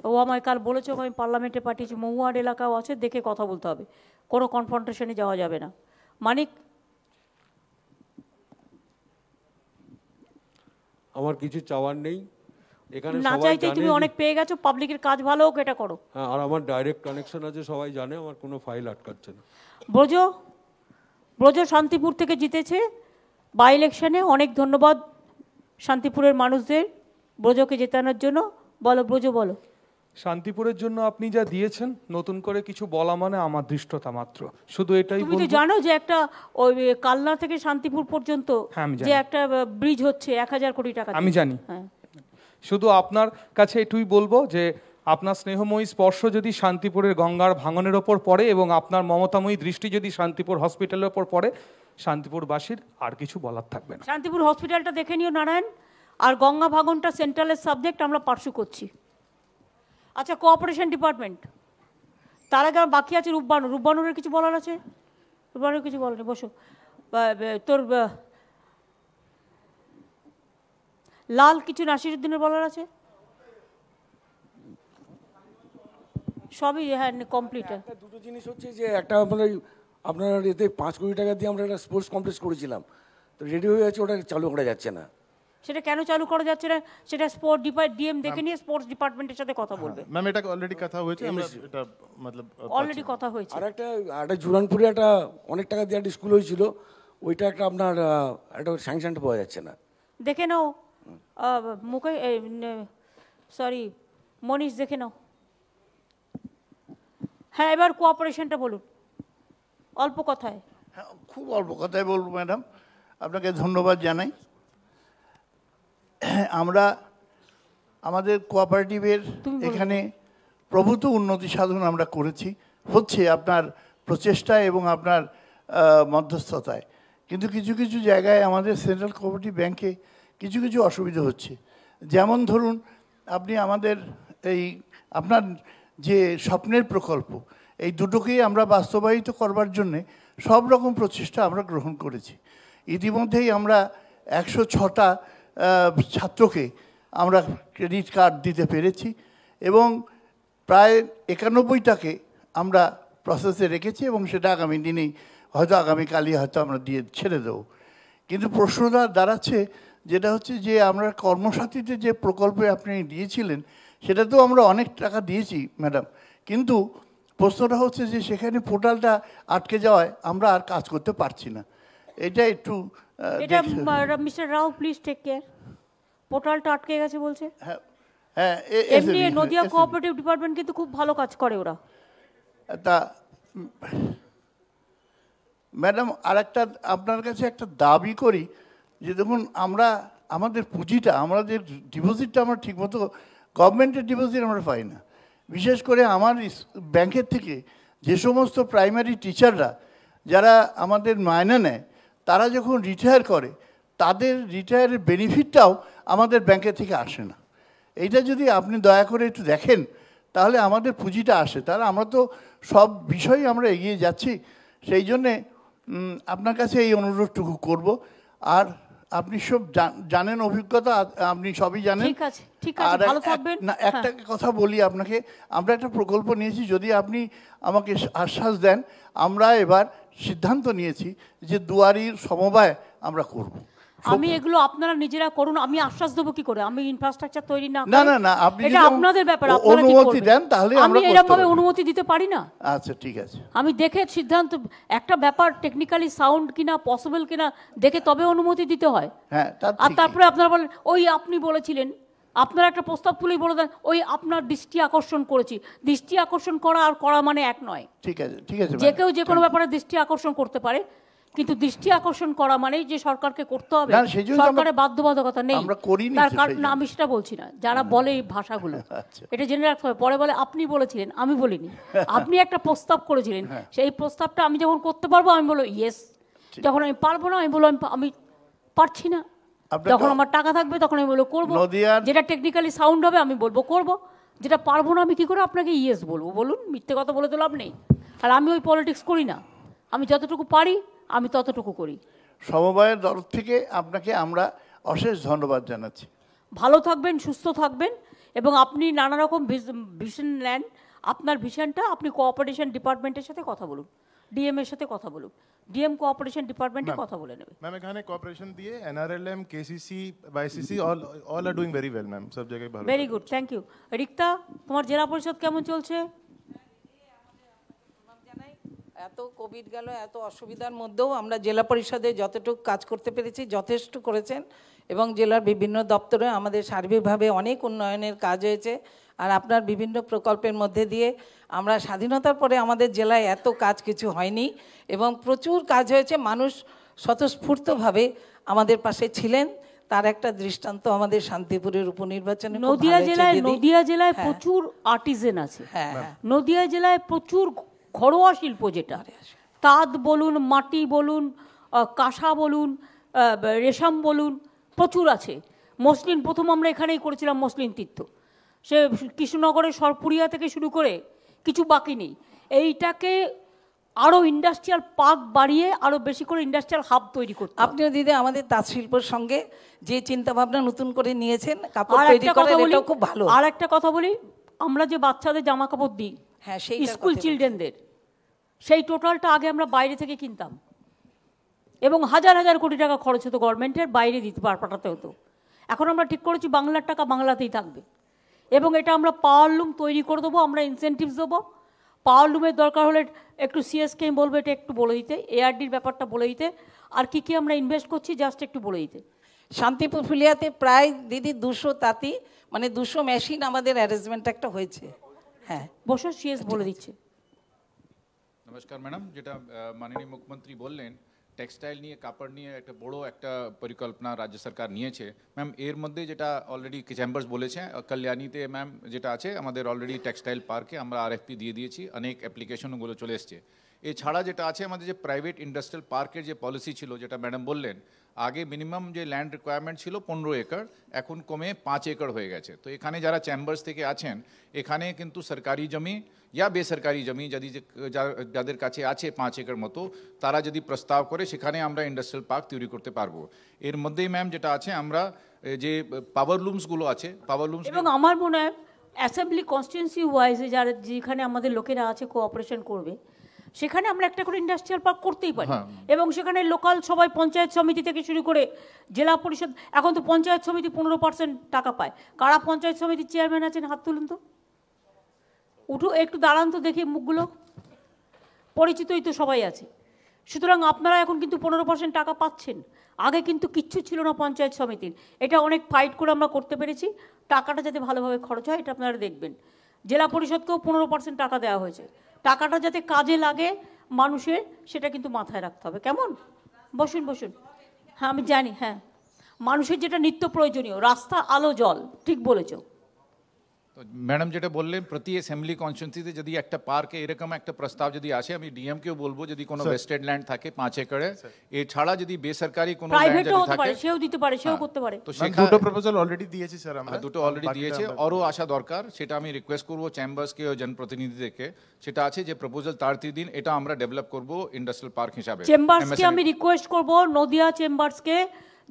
A: ও আমায় কাল বলেছে আমি পার্লামেন্টে পাঠিয়েছি মহুয়ার এলাকাও আছে দেখে কথা বলতে হবে কোনো কনফ্রন্টেশনে যাওয়া যাবে না মানিক
E: আমার কিছু চাওয়ার নেই এখানে না চাইতে তুমি অনেক
A: পেয়ে গেছো পাবলিকের কাজ ভালো হোক এটা করো
E: হ্যাঁ আর আমার ডাইরেক্ট কানেকশন আছে সবাই জানে আমার কোনো ফাইল আটকাচ্ছে না
A: বোঝো ব্রজ শান্তিপুর থেকে জিতেছে বাই ইলেকশানে অনেক ধন্যবাদ শান্তিপুরের মানুষদের ব্রজকে জেতানোর জন্য বলো ব্রজ বলো
E: শান্তিপুরের
I: জন্য আপনি যা দিয়েছেন নতুন করে কিছু বলা মানে আমার দৃষ্টতা মাত্র শুধু এটাই তুমি জানো
A: যে একটা ওই কালনা থেকে শান্তিপুর পর্যন্ত হ্যাঁ, যে একটা ব্রিজ হচ্ছে এক হাজার কোটি টাকা আমি জানি হ্যাঁ।
I: শুধু আপনার কাছে এটুই বলবো যে আপনার স্নেহময়ী স্পর্শ যদি শান্তিপুরের গঙ্গার ভাঙনের ওপর পড়ে এবং আপনার মমতাময়ী দৃষ্টি যদি শান্তিপুর হসপিটালের ওপর পড়ে শান্তিপুরবাসীর আর কিছু বলার থাকবে না
A: শান্তিপুর হসপিটালটা দেখে নিও নারায়ণ আর গঙ্গা ভাঙনটা সেন্ট্রালের সাবজেক্ট আমরা পার্শ্ব করছি আচ্ছা কোঅপারেশন ডিপার্টমেন্ট তার আগে বাকি আছে রূপবানু রূপবানুরের কিছু বলার আছে রূপবানুর কিছু বলার বসো তোর লাল কিছু নাসিরুদ্দিনের বলার আছে সবই হ্যাঁ কমপ্লিট হ্যাঁ, একটা দুটো জিনিস হচ্ছে যে
E: একটা আপনার আপনার এতে পাঁচ কোটি টাকা দিয়ে আমরা একটা স্পোর্টস কমপ্লেক্স করেছিলাম তো রেডি হয়ে যাচ্ছে ওটা চালু করা যাচ্ছে না
A: সেটা কেন চালু করা যাচ্ছে না সেটা স্পোর্ট ডিএম দেখে নিয়ে স্পোর্টস ডিপার্টমেন্টের সাথে কথা হ্যাঁ, বলবে
B: ম্যাম এটা অলরেডি কথা হয়েছে এটা মতলব অলরেডি
A: কথা হয়েছে আর একটা একটা জুরানপুরে
B: একটা অনেক টাকা
E: দিয়ে একটা স্কুল হয়েছিল ওইটা একটা আপনার একটা স্যাংশনটা পাওয়া যাচ্ছে না
A: দেখে নাও মুকে সরি মনীষ দেখে নাও হ্যাঁ এবার কোঅপারেশনটা বলুন অল্প কথায়
J: হ্যাঁ খুব অল্প
A: কথায় বলবো ম্যাডাম আপনাকে ধন্যবাদ জানাই
J: আমরা আমাদের কোঅপারেটিভের এখানে প্রভূত উন্নতি সাধন আমরা করেছি হচ্ছে আপনার প্রচেষ্টায় এবং আপনার মধ্যস্থতায় কিন্তু কিছু কিছু জায়গায় আমাদের সেন্ট্রাল কোঅপারেটিভ ব্যাংকে কিছু কিছু অসুবিধা হচ্ছে যেমন ধরুন আপনি আমাদের এই আপনার যে স্বপ্নের প্রকল্প এই দুটোকেই আমরা বাস্তবায়িত করবার জন্যে সব রকম প্রচেষ্টা আমরা গ্রহণ করেছি ইতিমধ্যেই আমরা একশো ছটা ছাত্রকে আমরা ক্রেডিট কার্ড দিতে পেরেছি এবং প্রায় একানব্বইটাকে আমরা প্রসেসে রেখেছি এবং সেটা আগামী দিনেই হয়তো আগামীকালই হয়তো আমরা দিয়ে ছেড়ে দেবো কিন্তু প্রশ্নটা দাঁড়াচ্ছে যেটা হচ্ছে যে আমরা কর্মসাথীতে যে প্রকল্পে আপনি দিয়েছিলেন সেটা তো আমরা অনেক টাকা দিয়েছি ম্যাডাম কিন্তু প্রশ্নটা হচ্ছে যে সেখানে পোর্টালটা আটকে যাওয়ায় আমরা আর কাজ করতে পারছি না এটা একটু এটা
A: mister Rao please take care পোর্টালটা আটকে গেছে বলছে হ্যাঁ হ্যাঁ এমনি হ্যাঁ, নদিয়া কোঅপারেটিভ ডিপার্টমেন্ট কিন্তু খুব ভালো কাজ করে ওরা তা
J: ম্যাডাম আর একটা আপনার কাছে একটা দাবি করি যে দেখুন আমরা আমাদের পুঁজিটা আমাদের ডিপোজিটটা আমরা ঠিকমতো গভর্নমেন্টের ডিপোজিট আমরা পাই না বিশেষ করে আমার ব্যাংকের থেকে যে সমস্ত প্রাইমারি টিচাররা যারা আমাদের মায়না নেয় তারা যখন রিটায়ার করে তাদের রিটায়ারের বেনিফিটটাও আমাদের ব্যাংকের থেকে আসে না এইটা যদি আপনি দয়া করে একটু দেখেন তাহলে আমাদের পুঁজিটা আসে তাহলে আমরা তো সব বিষয়ে আমরা এগিয়ে যাচ্ছি সেই জন্যে আপনার কাছে এই অনুরোধটুকু করব আর আপনি সব জানেন অভিজ্ঞতা আপনি সবই জানেন ঠিক আছে ঠিক আছে ভালো থাকবেন না হ্যাঁ। একটা কথা বলি আপনাকে আমরা একটা প্রকল্প নিয়েছি যদি আপনি আমাকে আশ্বাস দেন আমরা এবার সিদ্ধান্ত নিয়েছি যে দুয়ারির সমবায় আমরা করব
A: আমি এগুলো আপনারা নিজেরা করুন আমি আশ্বাস দেবো কি করে আমি ইনফ্রাস্ট্রাকচার তৈরি না না না না আপনি এটা আপনাদের ব্যাপার অনুমতি দেন তাহলে আমি এরকম ভাবে অনুমতি দিতে পারি না
J: আচ্ছা ঠিক আছে
A: আমি দেখে সিদ্ধান্ত একটা ব্যাপার টেকনিক্যালি সাউন্ড কিনা পসিবল কিনা দেখে তবে অনুমতি দিতে হয় হ্যাঁ আর তারপরে আপনারা বলেন ওই আপনি বলেছিলেন আপনারা একটা প্রস্তাব তুলেই বলে দেন ওই আপনার দৃষ্টি আকর্ষণ করেছি দৃষ্টি আকর্ষণ করা আর করা মানে এক নয়
J: ঠিক আছে ঠিক আছে যে কেউ
A: যে কোনো ব্যাপারে দৃষ্টি আকর্ষণ করতে পারে কিন্তু দৃষ্টি আকর্ষণ করা মানেই যে সরকারকে করতে হবে সরকারের বাধ্যবাধকতা নেই তার কারণ আমি সেটা বলছি না যারা হ্যাঁ। বলে এই ভাষাগুলো আচ্ছা। এটা জেনে রাখতে হবে পরে বলে আপনি বলেছিলেন আমি বলিনি আপনি একটা প্রস্তাব করেছিলেন হ্যাঁ। সেই প্রস্তাবটা আমি যখন করতে পারবো আমি বলবো ইয়েস যখন আমি পারবো না আমি বলো আমি পারছি না যখন আমার টাকা থাকবে তখন আমি বলবো করবো যেটা টেকনিক্যালি সাউন্ড হবে আমি বলবো করব যেটা পারবো না আমি কি করে আপনাকে ইয়েস বলবো বলুন মিথ্যে কথা বলে তো লাভ নেই আর আমি ওই পলিটিক্স করি না আমি যতটুকু পারি আমি ততটুকু করি সমবায়ের তরফ থেকে আপনাকে আমরা অশেষ ধন্যবাদ জানাচ্ছি ভালো থাকবেন সুস্থ থাকবেন এবং আপনি নানা রকম ভিশন নেন আপনার ভিশনটা আপনি কোঅপারেশন ডিপার্টমেন্টের সাথে কথা বলুন ডিএম এর সাথে কথা বলুন ডিএম কোঅপারেশন ডিপার্টমেন্টে কথা বলে নেবে
B: ম্যাম এখানে কোঅপারেশন দিয়ে এনআরএলএম কেসিসি বাইসিসি all all are doing very well ma'am সব জায়গায় ভালো
A: very good thank you Rikta তোমার জেলা পরিষদ কেমন চলছে
K: এত কোভিড গেল এত অসুবিধার মধ্যেও আমরা জেলা পরিষদে যতটুকু কাজ করতে পেরেছি যথেষ্ট করেছেন এবং জেলার বিভিন্ন দপ্তরে আমাদের সার্বিকভাবে অনেক উন্নয়নের কাজ হয়েছে আর আপনার বিভিন্ন প্রকল্পের মধ্যে দিয়ে আমরা স্বাধীনতার পরে আমাদের জেলায় এত কাজ কিছু হয়নি এবং প্রচুর কাজ হয়েছে মানুষ স্বতঃস্ফূর্তভাবে আমাদের পাশে ছিলেন তার একটা দৃষ্টান্ত আমাদের শান্তিপুরের উপনির্বাচনে নদিয়া জেলায় নদিয়া হ্যাঁ।
A: জেলায় প্রচুর আর্টিজেন আছে হ্যাঁ নদিয়া জেলায় প্রচুর ঘরোয়া শিল্প যেটা তাঁত বলুন মাটি বলুন কাঁসা বলুন রেশম বলুন প্রচুর আছে মসলিন প্রথম আমরা এখানেই করেছিলাম মসলিন তীর্থ সে কৃষ্ণনগরের সরপুরিয়া থেকে শুরু করে কিছু বাকি নেই এইটাকে আরও ইন্ডাস্ট্রিয়াল পার্ক বাড়িয়ে আরও বেশি করে ইন্ডাস্ট্রিয়াল হাব তৈরি করতে আপনিও দিদি আমাদের তাঁত শিল্পের সঙ্গে যে চিন্তা ভাবনা নতুন করে নিয়েছেন কাপড় তৈরি করেন খুব ভালো আর একটা কথা বলি আমরা যে বাচ্চাদের জামা কাপড় দিই হ্যাঁ সেই স্কুল চিলড্রেনদের সেই টোটালটা আগে আমরা বাইরে থেকে কিনতাম এবং হাজার হাজার কোটি টাকা খরচ হতো গভর্নমেন্টের বাইরে দিতে পার পাঠাতে হতো এখন আমরা ঠিক করেছি বাংলার টাকা বাংলাতেই থাকবে এবং এটা আমরা পাওয়ার লুম তৈরি করে দেবো আমরা ইনসেন্টিভস দেবো পাওয়ার লুমের দরকার হলে একটু সিএসকে বলবো এটা একটু বলে দিতে এআরডির ব্যাপারটা বলে দিতে আর কি কি আমরা ইনভেস্ট করছি জাস্ট একটু বলে দিতে শান্তিপুর ফুলিয়াতে প্রায় দিদি দুশো তাঁতি মানে দুশো মেশিন আমাদের অ্যারেঞ্জমেন্ট একটা হয়েছে হ্যাঁ বোশা চেজ বল দিছে
H: নমস্কার ম্যাডাম যেটা মাননীয় মুখ্যমন্ত্রী বললেন টেক্সটাইল নিয়ে কাপড় নিয়ে একটা বড় একটা পরিকল্পনা রাজ্য সরকার নিয়েছে ম্যাডাম এর মধ্যে যেটা অলরেডি চেম্বার্স বলেছে কল্যাণীতে ম্যাডাম যেটা আছে আমাদের অলরেডি টেক্সটাইল পার্কে আমরা আরএফপি দিয়ে দিয়েছি অনেক অ্যাপ্লিকেশনও বলে চলে আসছে এছাড়া যেটা আছে আমাদের যে প্রাইভেট ইন্ডাস্ট্রিয়াল পার্কের যে পলিসি ছিল যেটা ম্যাডাম বললেন আগে মিনিমাম যে ল্যান্ড রিকোয়ারমেন্ট ছিল পনেরো একর এখন কমে পাঁচ একর হয়ে গেছে তো এখানে যারা চ্যাম্বার্স থেকে আছেন এখানে কিন্তু সরকারি জমি ইয়া বেসরকারি জমি যদি যাদের কাছে আছে পাঁচ একর মতো তারা যদি প্রস্তাব করে সেখানে আমরা ইন্ডাস্ট্রিয়াল পার্ক তৈরি করতে পারবো এর মধ্যেই ম্যাম যেটা আছে আমরা যে পাওয়ার লুমসগুলো আছে পাওয়ার লুমস এবং
A: আমার মনে হয় অ্যাসেম্বলি কনস্টিটিউন্সি ওয়াইজে যারা যেখানে আমাদের লোকেরা আছে কোঅপারেশন করবে সেখানে আমরা একটা করে ইন্ডাস্ট্রিয়াল পার্ক করতেই পারি হ্যাঁ। এবং সেখানে লোকাল সবাই পঞ্চায়েত সমিতি থেকে শুরু করে জেলা পরিষদ এখন তো পঞ্চায়েত সমিতি পনেরো পার্সেন্ট টাকা পায় কারা পঞ্চায়েত সমিতির চেয়ারম্যান আছেন হাত তুলুন তো উঠু একটু দাঁড়ান তো দেখি মুখগুলো পরিচিতই তো সবাই আছে সুতরাং আপনারা এখন কিন্তু পনেরো পার্সেন্ট টাকা পাচ্ছেন আগে কিন্তু কিচ্ছু ছিল না পঞ্চায়েত সমিতির এটা অনেক ফাইট করে আমরা করতে পেরেছি টাকাটা যাতে ভালোভাবে খরচ হয় এটা আপনারা দেখবেন জেলা পরিষদকেও পনেরো পার্সেন্ট টাকা দেওয়া হয়েছে টাকাটা যাতে কাজে লাগে মানুষের সেটা কিন্তু মাথায় রাখতে হবে কেমন বসুন বসুন হ্যাঁ আমি জানি হ্যাঁ মানুষের যেটা নিত্য প্রয়োজনীয় রাস্তা আলো জল ঠিক বলেছো
H: তো ম্যাডাম যেটা বললেন প্রতি অ্যাসেম্বলি কনস্টিটিউন্সিতে যদি একটা পার্কে এরকম একটা প্রস্তাব যদি আসে আমি ডিএমকেও বলবো যদি কোনো ওয়েস্টেড ল্যান্ড থাকে পাঁচ একরে এছাড়া যদি বেসরকারি কোনো প্রাইভেটও হতে পারে
A: সেও দিতে পারে সেও হ্যাঁ। করতে পারে তো সেখানে দুটো
H: প্রপোজাল
B: অলরেডি দিয়েছি স্যার আমরা হ্যাঁ, দুটো অলরেডি দিয়েছে
H: আরও আসা দরকার সেটা আমি রিকোয়েস্ট করবো চেম্বার্সকে ও জনপ্রতিনিধিদেরকে সেটা আছে যে প্রপোজাল তার দিন এটা আমরা ডেভেলপ করব ইন্ডাস্ট্রিয়াল পার্ক হিসাবে চেম্বার্সকে আমি
A: রিকোয়েস্ট করব নদিয়া চেম্বার্সকে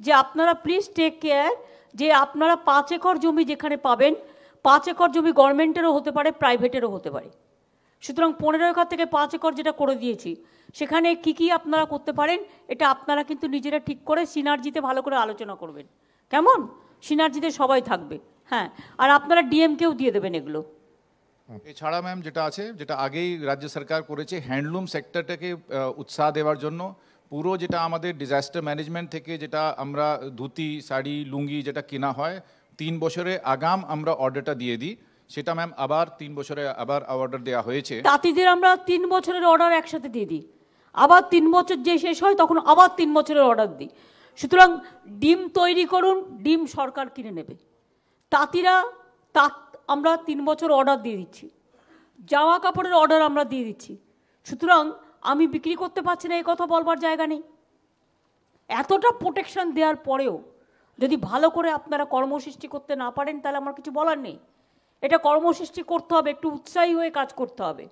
A: যে আপনারা প্লিজ টেক কেয়ার যে আপনারা পাঁচ একর জমি যেখানে পাবেন পাঁচ একর জমি গভর্নমেন্টেরও হতে পারে প্রাইভেটেরও হতে পারে সুতরাং পনেরো একর থেকে পাঁচ একর যেটা করে দিয়েছি সেখানে কি কি আপনারা করতে পারেন এটা আপনারা কিন্তু নিজেরা ঠিক করে সিনার্জিতে ভালো করে আলোচনা করবেন কেমন সিনার্জিতে সবাই থাকবে হ্যাঁ আর আপনারা ডিএমকেও দিয়ে দেবেন এগুলো
H: এছাড়া ম্যাম যেটা আছে যেটা আগেই রাজ্য সরকার করেছে হ্যান্ডলুম সেক্টরটাকে উৎসাহ দেওয়ার জন্য পুরো যেটা আমাদের ডিজাস্টার ম্যানেজমেন্ট থেকে যেটা আমরা ধুতি শাড়ি লুঙ্গি যেটা কেনা হয় তিন বছরে আগাম আমরা অর্ডারটা দিয়ে দিই সেটা ম্যাম আবার তিন বছরে আবার অর্ডার দেওয়া হয়েছে
A: তাঁতিদের আমরা তিন বছরের অর্ডার একসাথে দিয়ে দিই আবার তিন বছর যে শেষ হয় তখন আবার তিন বছরের অর্ডার দিই সুতরাং ডিম তৈরি করুন ডিম সরকার কিনে নেবে তাঁতিরা তাঁত আমরা তিন বছর অর্ডার দিয়ে দিচ্ছি জামা কাপড়ের অর্ডার আমরা দিয়ে দিচ্ছি সুতরাং আমি বিক্রি করতে পারছি না এই কথা বলবার জায়গা নেই এতটা প্রোটেকশন দেওয়ার পরেও যদি ভালো করে আপনারা কর্মসৃষ্টি করতে না পারেন তাহলে আমার কিছু বলার নেই এটা কর্মসৃষ্টি করতে হবে একটু উৎসাহী হয়ে কাজ করতে হবে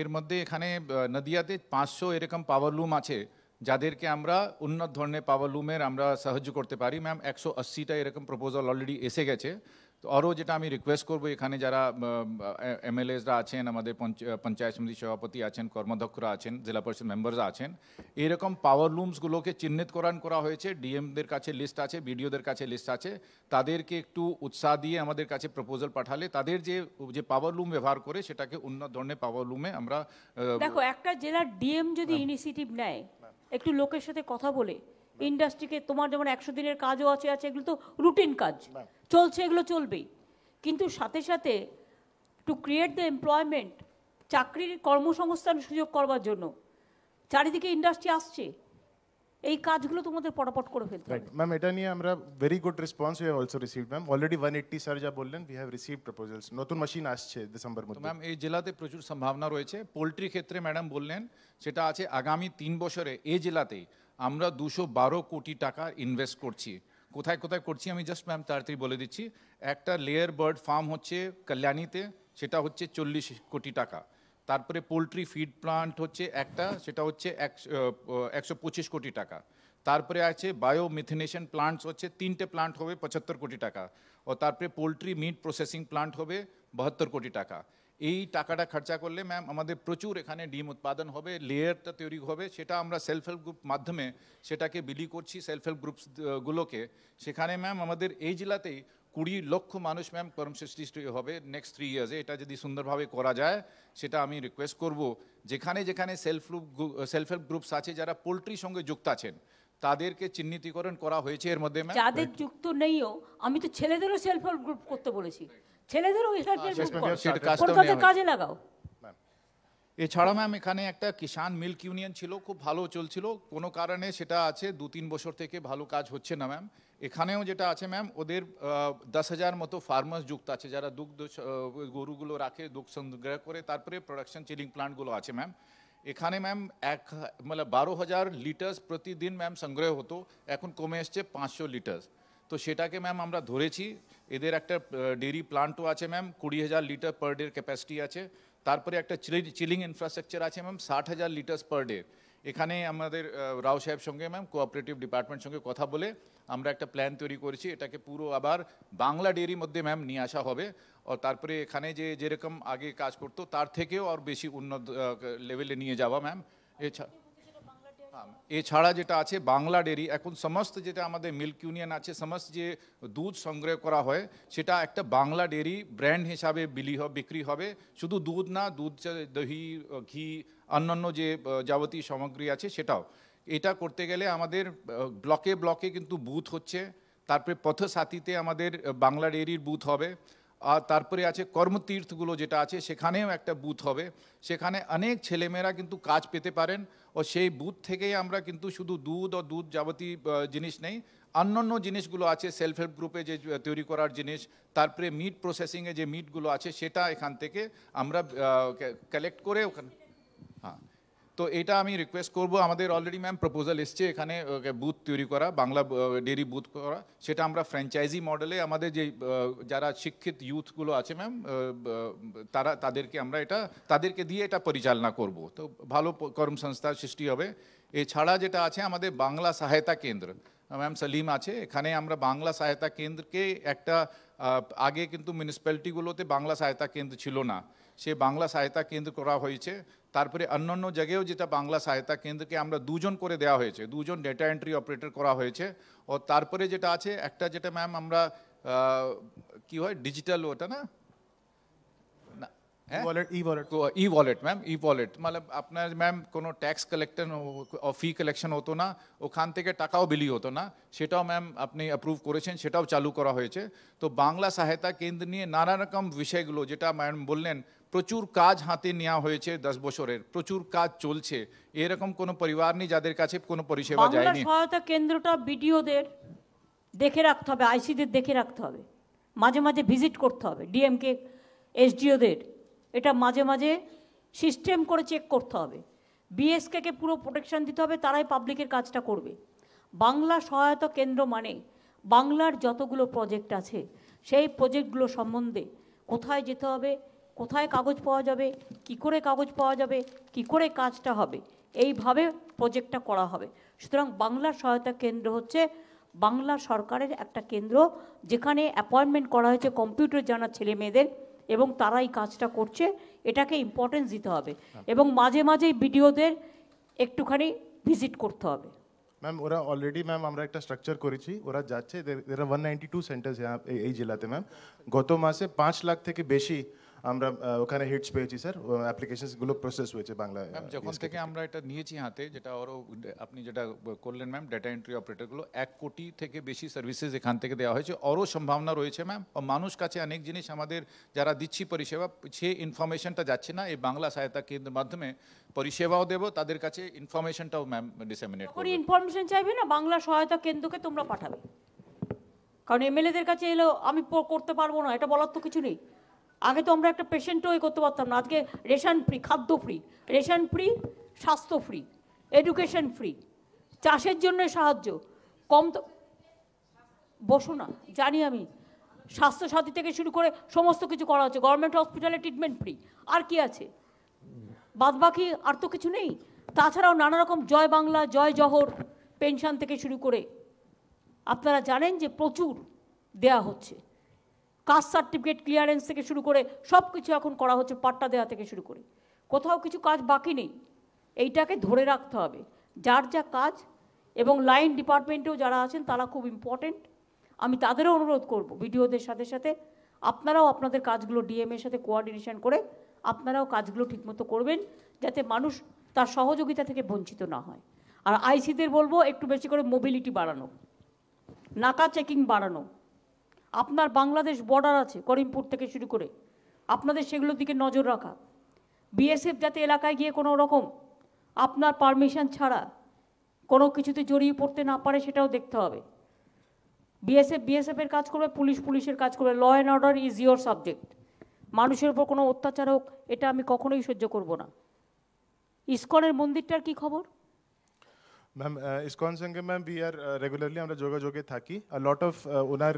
H: এর মধ্যে এখানে নদিয়াতে পাঁচশো এরকম পাওয়ার লুম আছে যাদেরকে আমরা উন্নত ধরনের পাওয়ার লুমের আমরা সাহায্য করতে পারি ম্যাম একশো আশিটা এরকম প্রপোজাল অলরেডি এসে গেছে তো আরও যেটা আমি রিকোয়েস্ট করবো এখানে যারা এমএলএসরা আছেন আমাদের পঞ্চায়েত সমিতি সভাপতি আছেন কর্মাধ্যক্ষরা আছেন জেলা পরিষদ মেম্বাররা আছেন এইরকম পাওয়ার লুমসগুলোকে চিহ্নিতকরণ করা হয়েছে ডিএমদের কাছে লিস্ট আছে বিডিওদের কাছে লিস্ট আছে তাদেরকে একটু উৎসাহ দিয়ে আমাদের কাছে প্রপোজাল পাঠালে তাদের যে যে পাওয়ার লুম ব্যবহার করে সেটাকে উন্নত ধরনের পাওয়ার লুমে আমরা দেখো
A: একটা জেলার ডিএম যদি ইনিশিয়েটিভ হ্যাঁ। নেয় একটু লোকের সাথে কথা বলে ইন্ডাস্ট্রিকে তোমার যেমন একশো দিনের কাজও আছে আছে এগুলো তো রুটিন কাজ চলছে এগুলো চলবেই কিন্তু সাথে সাথে টু ক্রিয়েট দ্য এমপ্লয়মেন্ট চাকরির কর্মসংস্থান সুযোগ করবার জন্য চারিদিকে ইন্ডাস্ট্রি আসছে এই কাজগুলো তোমাদের পটাপট করে ফেলতে হবে
B: ম্যাম এটা নিয়ে আমরা very good response we also received ma'am already 180 sir যা বললেন উই হ্যাভ রিসিভড প্রপোজালস নতুন মেশিন আসছে ডিসেম্বর মধ্যে ম্যাম
H: এই জেলাতে প্রচুর সম্ভাবনা রয়েছে পোলট্রি ক্ষেত্রে ম্যাডাম বললেন সেটা আছে আগামী তিন বছরে এই জেলাতে আমরা দুশো বারো কোটি টাকা ইনভেস্ট করছি কোথায় কোথায় করছি আমি জাস্ট ম্যাম তাড়াতাড়ি বলে দিচ্ছি একটা লেয়ার বার্ড ফার্ম হচ্ছে কল্যাণীতে সেটা হচ্ছে চল্লিশ কোটি টাকা তারপরে পোলট্রি ফিড প্লান্ট হচ্ছে একটা সেটা হচ্ছে একশো পঁচিশ কোটি টাকা তারপরে আছে বায়োমিথিনেশন প্লান্টস হচ্ছে তিনটে প্লান্ট হবে পঁচাত্তর কোটি টাকা ও তারপরে পোলট্রি মিট প্রসেসিং প্লান্ট হবে বাহাত্তর কোটি টাকা এই টাকাটা খরচা করলে ম্যাম আমাদের প্রচুর এখানে ডিম উৎপাদন হবে লেয়ারটা তৈরি হবে সেটা আমরা সেলফ হেল্প গ্রুপ মাধ্যমে সেটাকে বিলি করছি সেলফ হেল্প গুলোকে সেখানে ম্যাম আমাদের এই জেলাতেই কুড়ি লক্ষ মানুষ ম্যাম কর্মসৃষ্টি হবে নেক্সট থ্রি ইয়ার্সে এটা যদি সুন্দরভাবে করা যায় সেটা আমি রিকোয়েস্ট করব যেখানে যেখানে সেলফ সেলফ হেল্প গ্রুপস আছে যারা পোলট্রির সঙ্গে যুক্ত আছেন তাদেরকে চিহ্নিতকরণ করা হয়েছে এর মধ্যে যাদের
A: যুক্ত নেইও আমি তো ছেলেদেরও সেলফ হেল্প গ্রুপ করতে বলেছি ছেলেদেরও হ্যাঁ, কলকাতার কাজে লাগাও
H: এছাড়া ম্যাম এখানে একটা কিষান মিল্ক ইউনিয়ন ছিল খুব ভালো চলছিল কোনো কারণে সেটা আছে দু তিন বছর থেকে ভালো কাজ হচ্ছে না ম্যাম এখানেও যেটা আছে ম্যাম ওদের দশ হাজার মতো ফার্মার্স যুক্ত আছে যারা দুগ্ধ গরুগুলো রাখে দুগ্ধ সংগ্রহ করে তারপরে প্রোডাকশন চিলিং প্লান্টগুলো আছে ম্যাম এখানে ম্যাম এক মানে বারো হাজার লিটার প্রতিদিন ম্যাম সংগ্রহ হতো এখন কমে এসছে পাঁচশো লিটার তো সেটাকে ম্যাম আমরা ধরেছি এদের একটা ডেরি প্লান্টও আছে ম্যাম কুড়ি হাজার লিটার পার ডের ক্যাপাসিটি আছে তারপরে একটা চিলিং ইনফ্রাস্ট্রাকচার আছে ম্যাম ষাট হাজার লিটার পার ডে এখানে আমাদের রাও সাহেব সঙ্গে ম্যাম কোঅপারেটিভ ডিপার্টমেন্ট সঙ্গে কথা বলে আমরা একটা প্ল্যান তৈরি করেছি এটাকে পুরো আবার বাংলা ডেরির মধ্যে ম্যাম নিয়ে আসা হবে ও তারপরে এখানে যে যেরকম আগে কাজ করতো তার থেকেও আর বেশি উন্নত লেভেলে নিয়ে যাওয়া ম্যাম এছাড়া এছাড়া যেটা আছে বাংলা ডেরি এখন সমস্ত যেটা আমাদের মিল্ক ইউনিয়ন আছে সমস্ত যে দুধ সংগ্রহ করা হয় সেটা একটা বাংলা ডেরি ব্র্যান্ড হিসাবে বিলি বিক্রি হবে শুধু দুধ না দুধ দহি ঘি অন্যান্য যে যাবতীয় সামগ্রী আছে সেটাও এটা করতে গেলে আমাদের ব্লকে ব্লকে কিন্তু বুথ হচ্ছে তারপরে পথসাথীতে আমাদের বাংলা ডেরির বুথ হবে আর তারপরে আছে কর্মতীর্থগুলো যেটা আছে সেখানেও একটা বুথ হবে সেখানে অনেক ছেলেমেয়েরা কিন্তু কাজ পেতে পারেন ও সেই বুথ থেকেই আমরা কিন্তু শুধু দুধ ও দুধ যাবতীয় জিনিস নেই অন্যান্য জিনিসগুলো আছে সেলফ হেল্প গ্রুপে যে তৈরি করার জিনিস তারপরে মিট প্রসেসিংয়ে যে মিটগুলো আছে সেটা এখান থেকে আমরা কালেক্ট করে ওখানে হ্যাঁ তো এটা আমি রিকোয়েস্ট করব আমাদের অলরেডি ম্যাম প্রপোজাল এসছে এখানে বুথ তৈরি করা বাংলা ডেরি বুথ করা সেটা আমরা ফ্র্যাঞ্চাইজি মডেলে আমাদের যে যারা শিক্ষিত ইউথগুলো আছে ম্যাম তারা তাদেরকে আমরা এটা তাদেরকে দিয়ে এটা পরিচালনা করব তো ভালো কর্মসংস্থার সৃষ্টি হবে এছাড়া যেটা আছে আমাদের বাংলা সহায়তা কেন্দ্র ম্যাম সলিম আছে এখানে আমরা বাংলা সহায়তা কেন্দ্রকে একটা আগে কিন্তু মিউনিসিপ্যালিটিগুলোতে বাংলা সহায়তা কেন্দ্র ছিল না সে বাংলা সহায়তা কেন্দ্র করা হয়েছে তারপরে অন্যান্য জায়গায়ও যেটা বাংলা সহায়তা কেন্দ্রকে আমরা দুজন করে দেওয়া হয়েছে দুজন ডেটা এন্ট্রি অপারেটর করা হয়েছে ও তারপরে যেটা আছে একটা যেটা ম্যাম আমরা কি হয় ডিজিটাল ওটা না e e wallet ma'am e wallet मतलब আপনার ম্যাম কোনো ট্যাক্স কালেকশন ও ফি কালেকশন হতো না ওখান থেকে টাকাও বিলি হতো না সেটাও ম্যাম আপনি অ্যাপ্রুভ করেছেন সেটাও চালু করা হয়েছে তো বাংলা সহায়তা কেন্দ্র নিয়ে নানা রকম বিষয়গুলো যেটা ম্যাম বললেন প্রচুর কাজ হাতে নেওয়া হয়েছে দশ বছরের প্রচুর কাজ চলছে এরকম কোনো পরিবার নেই যাদের কাছে কোনো পরিষেবা যায়নি
A: সহায়তা কেন্দ্রটা বিডিওদের দেখে রাখতে হবে আইসিদের দেখে রাখতে হবে মাঝে মাঝে ভিজিট করতে হবে ডিএমকে এসডিওদের এটা মাঝে মাঝে সিস্টেম করে চেক করতে হবে বিএসকেকে পুরো প্রোটেকশান দিতে হবে তারাই পাবলিকের কাজটা করবে বাংলা সহায়তা কেন্দ্র মানে বাংলার যতগুলো প্রজেক্ট আছে সেই প্রজেক্টগুলো সম্বন্ধে কোথায় যেতে হবে কোথায় কাগজ পাওয়া যাবে কি করে কাগজ পাওয়া যাবে কি করে কাজটা হবে এইভাবে প্রজেক্টটা করা হবে সুতরাং বাংলা সহায়তা কেন্দ্র হচ্ছে বাংলা সরকারের একটা কেন্দ্র যেখানে অ্যাপয়েন্টমেন্ট করা হয়েছে কম্পিউটার জানা ছেলে মেয়েদের এবং তারা এই কাজটা করছে এটাকে ইম্পর্টেন্স দিতে হবে হ্যাঁ। এবং মাঝে মাঝে বিডিওদের একটুখানি ভিজিট করতে হবে
B: ম্যাম ওরা অলরেডি ম্যাম আমরা একটা স্ট্রাকচার করেছি ওরা যাচ্ছে ওয়ান নাইনটি টু সেন্টার এই জেলাতে ম্যাম গত মাসে পাঁচ লাখ থেকে বেশি আমরা ওখানে হিটস পেয়েছি স্যার গুলো প্রসেস হয়েছে বাংলায় যখন
H: থেকে আমরা এটা নিয়েছি হাতে যেটা আরও আপনি যেটা করলেন ম্যাম ডেটা এন্ট্রি অপারেটরগুলো এক কোটি থেকে বেশি সার্ভিসেস এখান থেকে দেওয়া হয়েছে আরও সম্ভাবনা রয়েছে ম্যাম মানুষ কাছে অনেক জিনিস আমাদের যারা দিচ্ছি পরিষেবা সে ইনফরমেশনটা যাচ্ছে না এই বাংলা সহায়তা কেন্দ্রের মাধ্যমে পরিষেবাও দেব তাদের কাছে ইনফরমেশনটাও ম্যাম ডিসেমিনেট করি
A: ইনফরমেশন চাইবে না বাংলা সহায়তা কেন্দ্রকে তোমরা পাঠাবে কারণ এমএলএদের কাছে এলো আমি করতে পারবো না এটা বলার তো কিছু নেই আগে তো আমরা একটা পেশেন্টও এ করতে পারতাম না আজকে রেশন ফ্রি খাদ্য ফ্রি রেশন ফ্রি স্বাস্থ্য ফ্রি এডুকেশন ফ্রি চাষের জন্য সাহায্য কম তো বসো না জানি আমি স্বাস্থ্যসাথী থেকে শুরু করে সমস্ত কিছু করা হচ্ছে গভর্নমেন্ট হসপিটালে ট্রিটমেন্ট ফ্রি আর কি আছে বাদবাকি আর তো কিছু নেই তাছাড়াও নানা রকম জয় বাংলা জয় জহর পেনশন থেকে শুরু করে আপনারা জানেন যে প্রচুর দেয়া হচ্ছে কাস্ট সার্টিফিকেট ক্লিয়ারেন্স থেকে শুরু করে সব কিছু এখন করা হচ্ছে পাট্টা দেওয়া থেকে শুরু করে কোথাও কিছু কাজ বাকি নেই এইটাকে ধরে রাখতে হবে যার যা কাজ এবং লাইন ডিপার্টমেন্টেও যারা আছেন তারা খুব ইম্পর্টেন্ট আমি তাদেরও অনুরোধ করব ভিডিওদের সাথে সাথে আপনারাও আপনাদের কাজগুলো এর সাথে কোয়ার্ডিনেশন করে আপনারাও কাজগুলো ঠিকমতো করবেন যাতে মানুষ তার সহযোগিতা থেকে বঞ্চিত না হয় আর আইসিদের বলবো একটু বেশি করে মোবিলিটি বাড়ানো নাকা চেকিং বাড়ানো আপনার বাংলাদেশ বর্ডার আছে করিমপুর থেকে শুরু করে আপনাদের সেগুলোর দিকে নজর রাখা বিএসএফ যাতে এলাকায় গিয়ে কোনো রকম আপনার পারমিশন ছাড়া কোনো কিছুতে জড়িয়ে পড়তে না পারে সেটাও দেখতে হবে বিএসএফ বিএসএফের কাজ করবে পুলিশ পুলিশের কাজ করবে law and order is your subject মানুষের উপর কোনো অত্যাচার হোক এটা আমি কখনোই সহ্য করব না ইস্কনের মন্দিরটার কি খবর
B: ম্যাম ইসকন সঙ্গে ম্যাম বি আর রেগুলারলি আমরা যোগাযোগে থাকি আর লট অফ ওনার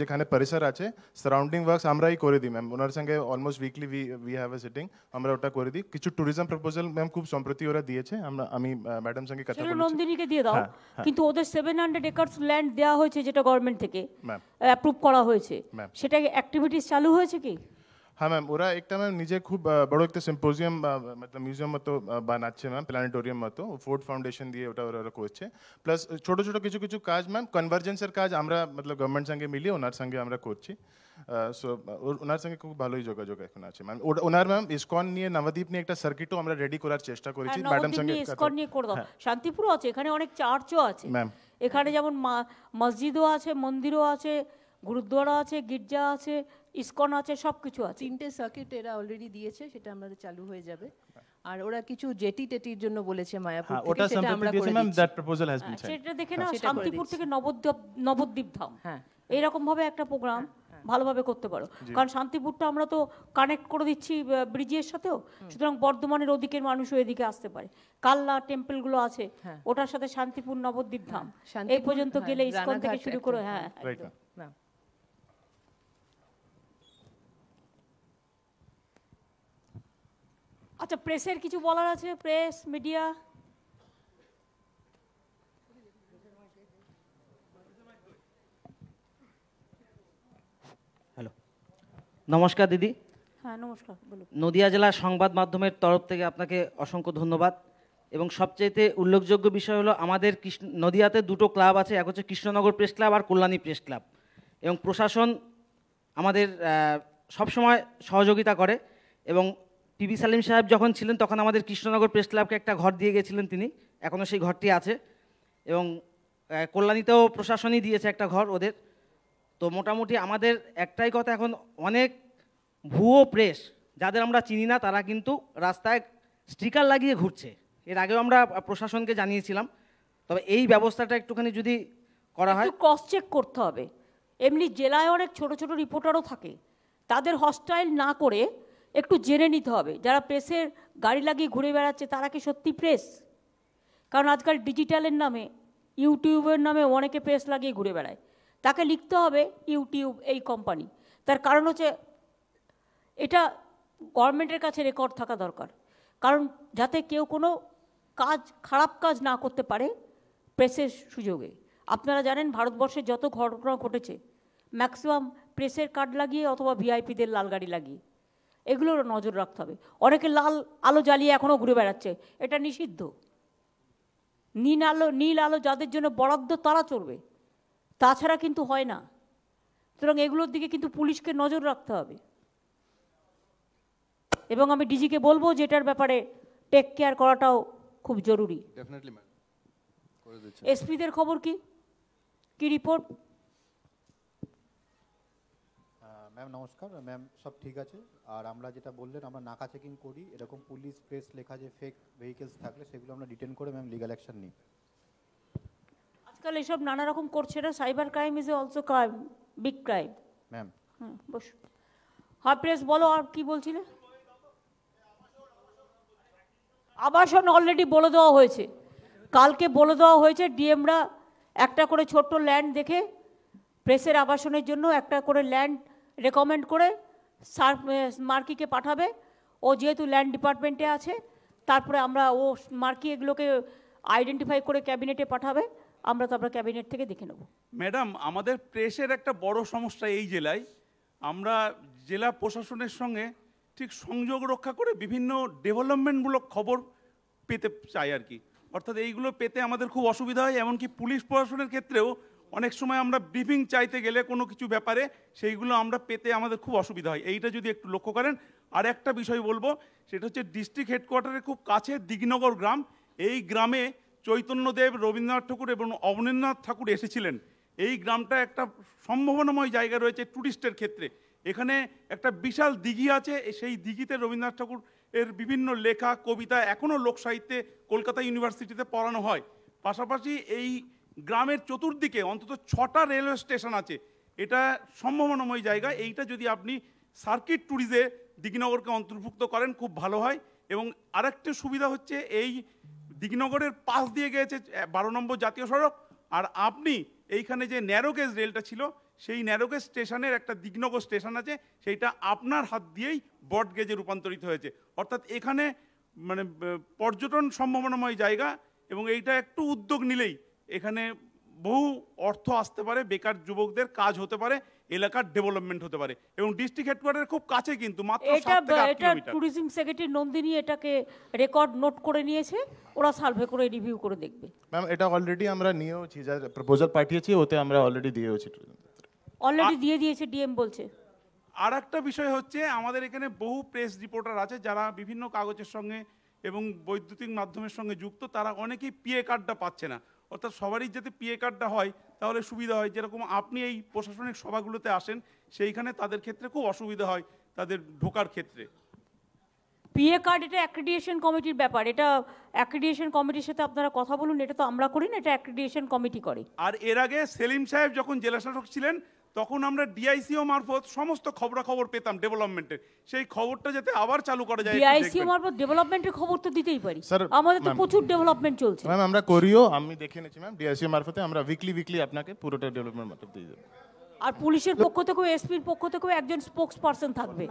B: যেখানে পরিসর আছে সারাউন্ডিং ওয়ার্কস আমরাই করে দিই ম্যাম ওনার সঙ্গে almost weekly we we have a sitting আমরা ওটা করে দিই কিছু ট্যুরিজম প্রপোজাল ম্যাম খুব সম্প্রতি ওরা দিয়েছে আমরা আমি ম্যাডাম সঙ্গে কথা বলছি নন্দিনীকে দিয়ে দাও হ্যাঁ, হ্যাঁ। কিন্তু
A: ওদের সেভেন হান্ড্রেড একার্স ল্যান্ড দেওয়া হয়েছে যেটা গভর্নমেন্ট থেকে অ্যাপ্রুভ করা হয়েছে সেটা অ্যাক্টিভিটিস চালু হয়েছে কি
B: হ্যাঁ ম্যাম ওরা একটা ম্যাম নিজে খুব বড় একটা সিম্পোজিয়াম तो सिंपोजियम मतलब म्यूजियम में तो बनाचे मैम प्लानिटोरियम में ওটা ওরা করছে প্লাস ছোট ছোট কিছু কিছু কাজ ম্যাম কনভার্জেন্সের কাজ আমরা মতলব গভর্নমেন্ট সঙ্গে মিলিয়ে ওনার সঙ্গে আমরা করছি সো ওনার সঙ্গে খুব ভালোই যোগাযোগ এখন আছে ম্যাম ওনার ম্যাম ইসকন নিয়ে নবদ্বীপ নিয়ে একটা সার্কিটও আমরা রেডি করার চেষ্টা করেছি ম্যাডাম সঙ্গে ইসকন নিয়ে করে দাও
A: শান্তিপুরও আছে এখানে অনেক চার্চও আছে ম্যাম এখানে যেমন মসজিদও আছে মন্দিরও আছে গুরুদ্বারা আছে গির্জা আছে ইসকন আছে সব কিছু আছে তিনটে সার্কিট এরা অলরেডি
K: দিয়েছে সেটা আমাদের চালু হয়ে যাবে আর ওরা কিছু জেটি টেটির জন্য বলেছে মায়াপুর হ্যাঁ, থেকে সেটা আমরা করে ma'am that
B: proposal has been সেটা
K: দেখে না শান্তিপুর থেকে নবদ্বীপ নবদ্বীপ ধাম হ্যাঁ, হ্যাঁ।
A: এরকম ভাবে একটা প্রোগ্রাম হ্যাঁ, ভালোভাবে করতে পারো কারণ শান্তিপুরটা আমরা তো কানেক্ট করে দিচ্ছি ব্রিজের সাথেও সুতরাং বর্ধমানের ওদিকের মানুষও এদিকে আসতে পারে কাল্লা টেম্পলগুলো আছে ওটার সাথে শান্তিপুর নবদ্বীপ ধাম এই পর্যন্ত গেলে ইসকন থেকে শুরু করে হ্যাঁ আচ্ছা প্রেসের কিছু বলার আছে প্রেস মিডিয়া
K: হ্যালো নমস্কার দিদি হ্যাঁ নদিয়া জেলা সংবাদ মাধ্যমের তরফ থেকে আপনাকে অসংখ্য ধন্যবাদ এবং সবচেয়েতে উল্লেখযোগ্য বিষয় হলো আমাদের কৃষ্ণ নদিয়াতে দুটো ক্লাব আছে এক হচ্ছে কৃষ্ণনগর প্রেস ক্লাব আর কল্যাণী প্রেস ক্লাব এবং প্রশাসন আমাদের সবসময় সহযোগিতা করে এবং পিবি সালিম সাহেব যখন ছিলেন তখন আমাদের কৃষ্ণনগর প্রেস ক্লাবকে একটা ঘর দিয়ে গেছিলেন তিনি এখনও সেই ঘরটি আছে এবং কল্যাণীতেও প্রশাসনই দিয়েছে একটা ঘর ওদের তো মোটামুটি আমাদের একটাই কথা এখন অনেক ভুয়ো প্রেস যাদের আমরা চিনি না তারা কিন্তু রাস্তায় স্টিকার লাগিয়ে ঘুরছে এর আগেও আমরা প্রশাসনকে জানিয়েছিলাম তবে এই ব্যবস্থাটা একটুখানি যদি করা হয় ক্রস চেক করতে হবে
A: এমনি জেলায় অনেক ছোট ছোট রিপোর্টারও থাকে তাদের হস্টাইল না করে একটু জেনে নিতে হবে যারা প্রেসের গাড়ি লাগিয়ে ঘুরে বেড়াচ্ছে তারা কি সত্যি প্রেস কারণ আজকাল ডিজিটালের নামে ইউটিউবের নামে অনেকে প্রেস লাগিয়ে ঘুরে বেড়ায় তাকে লিখতে হবে ইউটিউব এই কোম্পানি তার কারণ হচ্ছে এটা গভর্নমেন্টের কাছে রেকর্ড থাকা দরকার কারণ যাতে কেউ কোনো কাজ খারাপ কাজ না করতে পারে প্রেসের সুযোগে আপনারা জানেন ভারতবর্ষে যত ঘটনা ঘটেছে ম্যাক্সিমাম প্রেসের কার্ড লাগিয়ে অথবা ভিআইপিদের লাল গাড়ি লাগিয়ে এগুলোরও নজর রাখতে হবে অনেকে লাল আলো জ্বালিয়ে এখনও ঘুরে বেড়াচ্ছে এটা নিষিদ্ধ নীল আলো নীল আলো যাদের জন্য বরাদ্দ তারা চলবে তাছাড়া কিন্তু হয় না সুতরাং এগুলোর দিকে কিন্তু পুলিশকে নজর রাখতে হবে এবং আমি ডিজিকে বলবো যে এটার ব্যাপারে টেক কেয়ার করাটাও খুব জরুরি এসপিদের খবর কি কি রিপোর্ট
G: ম্যাম নমস্কার ম্যাম সব ঠিক আছে আর আমরা যেটা বললেন আমরা নাকা চেকিং করি এরকম পুলিশ প্রেস লেখা যে ফেক ভেহিকেলস থাকলে সেগুলো আমরা ডিটেন করে ম্যাম লিগাল অ্যাকশন
A: নিই আজকাল এসব নানা রকম করছে না cyber crime is also crime big crime ma'am hmm boss হ্যাঁ প্রেস বলো আর কি বলছিলে আবাসন অলরেডি বলে দেওয়া হয়েছে কালকে বলে দেওয়া হয়েছে ডিএমরা একটা করে ছোট্ট ল্যান্ড দেখে প্রেসের আবাসনের জন্য একটা করে ল্যান্ড রেকমেন্ড করে সার মার্কিকে পাঠাবে ও যেহেতু ল্যান্ড ডিপার্টমেন্টে আছে তারপরে আমরা ও মার্কি এগুলোকে আইডেন্টিফাই করে ক্যাবিনেটে পাঠাবে আমরা তারপরে ক্যাবিনেট থেকে দেখে নেব
I: ম্যাডাম আমাদের প্রেসের একটা বড় সমস্যা এই জেলায় আমরা জেলা প্রশাসনের সঙ্গে ঠিক সংযোগ রক্ষা করে বিভিন্ন ডেভেলপমেন্টমূলক খবর পেতে চাই আর কি অর্থাৎ এইগুলো পেতে আমাদের খুব অসুবিধা হয় এমনকি পুলিশ প্রশাসনের ক্ষেত্রেও অনেক সময় আমরা ব্রিফিং চাইতে গেলে কোনো কিছু ব্যাপারে সেইগুলো আমরা পেতে আমাদের খুব অসুবিধা হয় এইটা যদি একটু লক্ষ্য করেন আর একটা বিষয় বলবো সেটা হচ্ছে ডিস্ট্রিক্ট হেডকোয়ার্টারের খুব কাছে দিগনগর গ্রাম এই গ্রামে চৈতন্যদেব রবীন্দ্রনাথ ঠাকুর এবং অবনীন্দ্রনাথ ঠাকুর এসেছিলেন এই গ্রামটা একটা সম্ভাবনাময় জায়গা রয়েছে ট্যুরিস্টের ক্ষেত্রে এখানে একটা বিশাল দিঘি আছে সেই দিঘিতে রবীন্দ্রনাথ ঠাকুর এর বিভিন্ন লেখা কবিতা এখনও লোকসাহিত্যে কলকাতা ইউনিভার্সিটিতে পড়ানো হয় পাশাপাশি এই গ্রামের চতুর্দিকে অন্তত ছটা রেলওয়ে স্টেশন আছে এটা সম্ভাবনাময় জায়গা এইটা যদি আপনি সার্কিট ট্যুরিজে দিগনগরকে অন্তর্ভুক্ত করেন খুব ভালো হয় এবং আরেকটা সুবিধা হচ্ছে এই দিগনগরের পাশ দিয়ে গিয়েছে বারো নম্বর জাতীয় সড়ক আর আপনি এইখানে যে ন্যারোগেজ রেলটা ছিল সেই ন্যারোগেজ স্টেশনের একটা দিগনগর স্টেশন আছে সেইটা আপনার হাত দিয়েই বটগেজে রূপান্তরিত হয়েছে অর্থাৎ এখানে মানে পর্যটন সম্ভাবনাময় জায়গা এবং এইটা একটু উদ্যোগ নিলেই এখানে বহু অর্থ আসতে পারে বেকার যুবকদের কাজ হতে পারে এলাকার ডেভেলপমেন্ট হতে পারে এবং ডিস্ট্রিক্ট হেডকোয়ার্টার খুব কাছে কিন্তু মাত্র এটা ট্যুরিজম
A: সেক্রেটারি নন্দিনী এটাকে রেকর্ড নোট করে নিয়েছে ওরা সার্ভে করে রিভিউ করে দেখবে
B: ম্যাম এটা অলরেডি আমরা নিয়েওছি যা প্রপোজাল পাঠিয়েছি ওতে আমরা অলরেডি দিয়েওছি
A: অলরেডি দিয়ে দিয়েছে ডিএম বলছে
I: আর একটা বিষয় হচ্ছে আমাদের এখানে বহু প্রেস রিপোর্টার আছে যারা বিভিন্ন কাগজের সঙ্গে এবং বৈদ্যুতিক মাধ্যমের সঙ্গে যুক্ত তারা অনেকেই পিএ কার্ডটা পাচ্ছে না অর্থাৎ সবারই যাতে পিএ কার্ডটা হয় তাহলে সুবিধা হয় যেরকম আপনি এই প্রশাসনিক সভাগুলোতে আসেন সেইখানে তাদের ক্ষেত্রে খুব অসুবিধা হয় তাদের ঢোকার ক্ষেত্রে
A: পিএ কার্ড এটা অ্যাক্রিডিয়েশন কমিটির ব্যাপার এটা অ্যাক্রিডিয়েশন কমিটির সাথে আপনারা কথা বলুন এটা তো আমরা করি না এটা অ্যাক্রিডিয়েশন কমিটি করে
I: আর এর আগে সেলিম সাহেব যখন জেলা শাসক ছিলেন তখন আমরা ডিআইসিও মারফত সমস্ত খবরাখবর পেতাম ডেভেলপমেন্টের সেই খবরটা যাতে আবার চালু
A: করা যায় ডিআইসিও মারফত ডেভেলপমেন্টের খবর তো দিতেই পারি স্যার আমাদের তো প্রচুর ডেভেলপমেন্ট চলছে ম্যাম আমরা
B: করিও আমি দেখে নেছি ম্যাম ডিআইসিও মারফতে আমরা উইকলি উইকলি আপনাকে পুরোটা ডেভেলপমেন্ট মারফত দিয়ে দেবো
A: আর পুলিশের পক্ষ থেকেও এসপির পক্ষ থেকেও একজন স্পোক্স পারসন থাকবে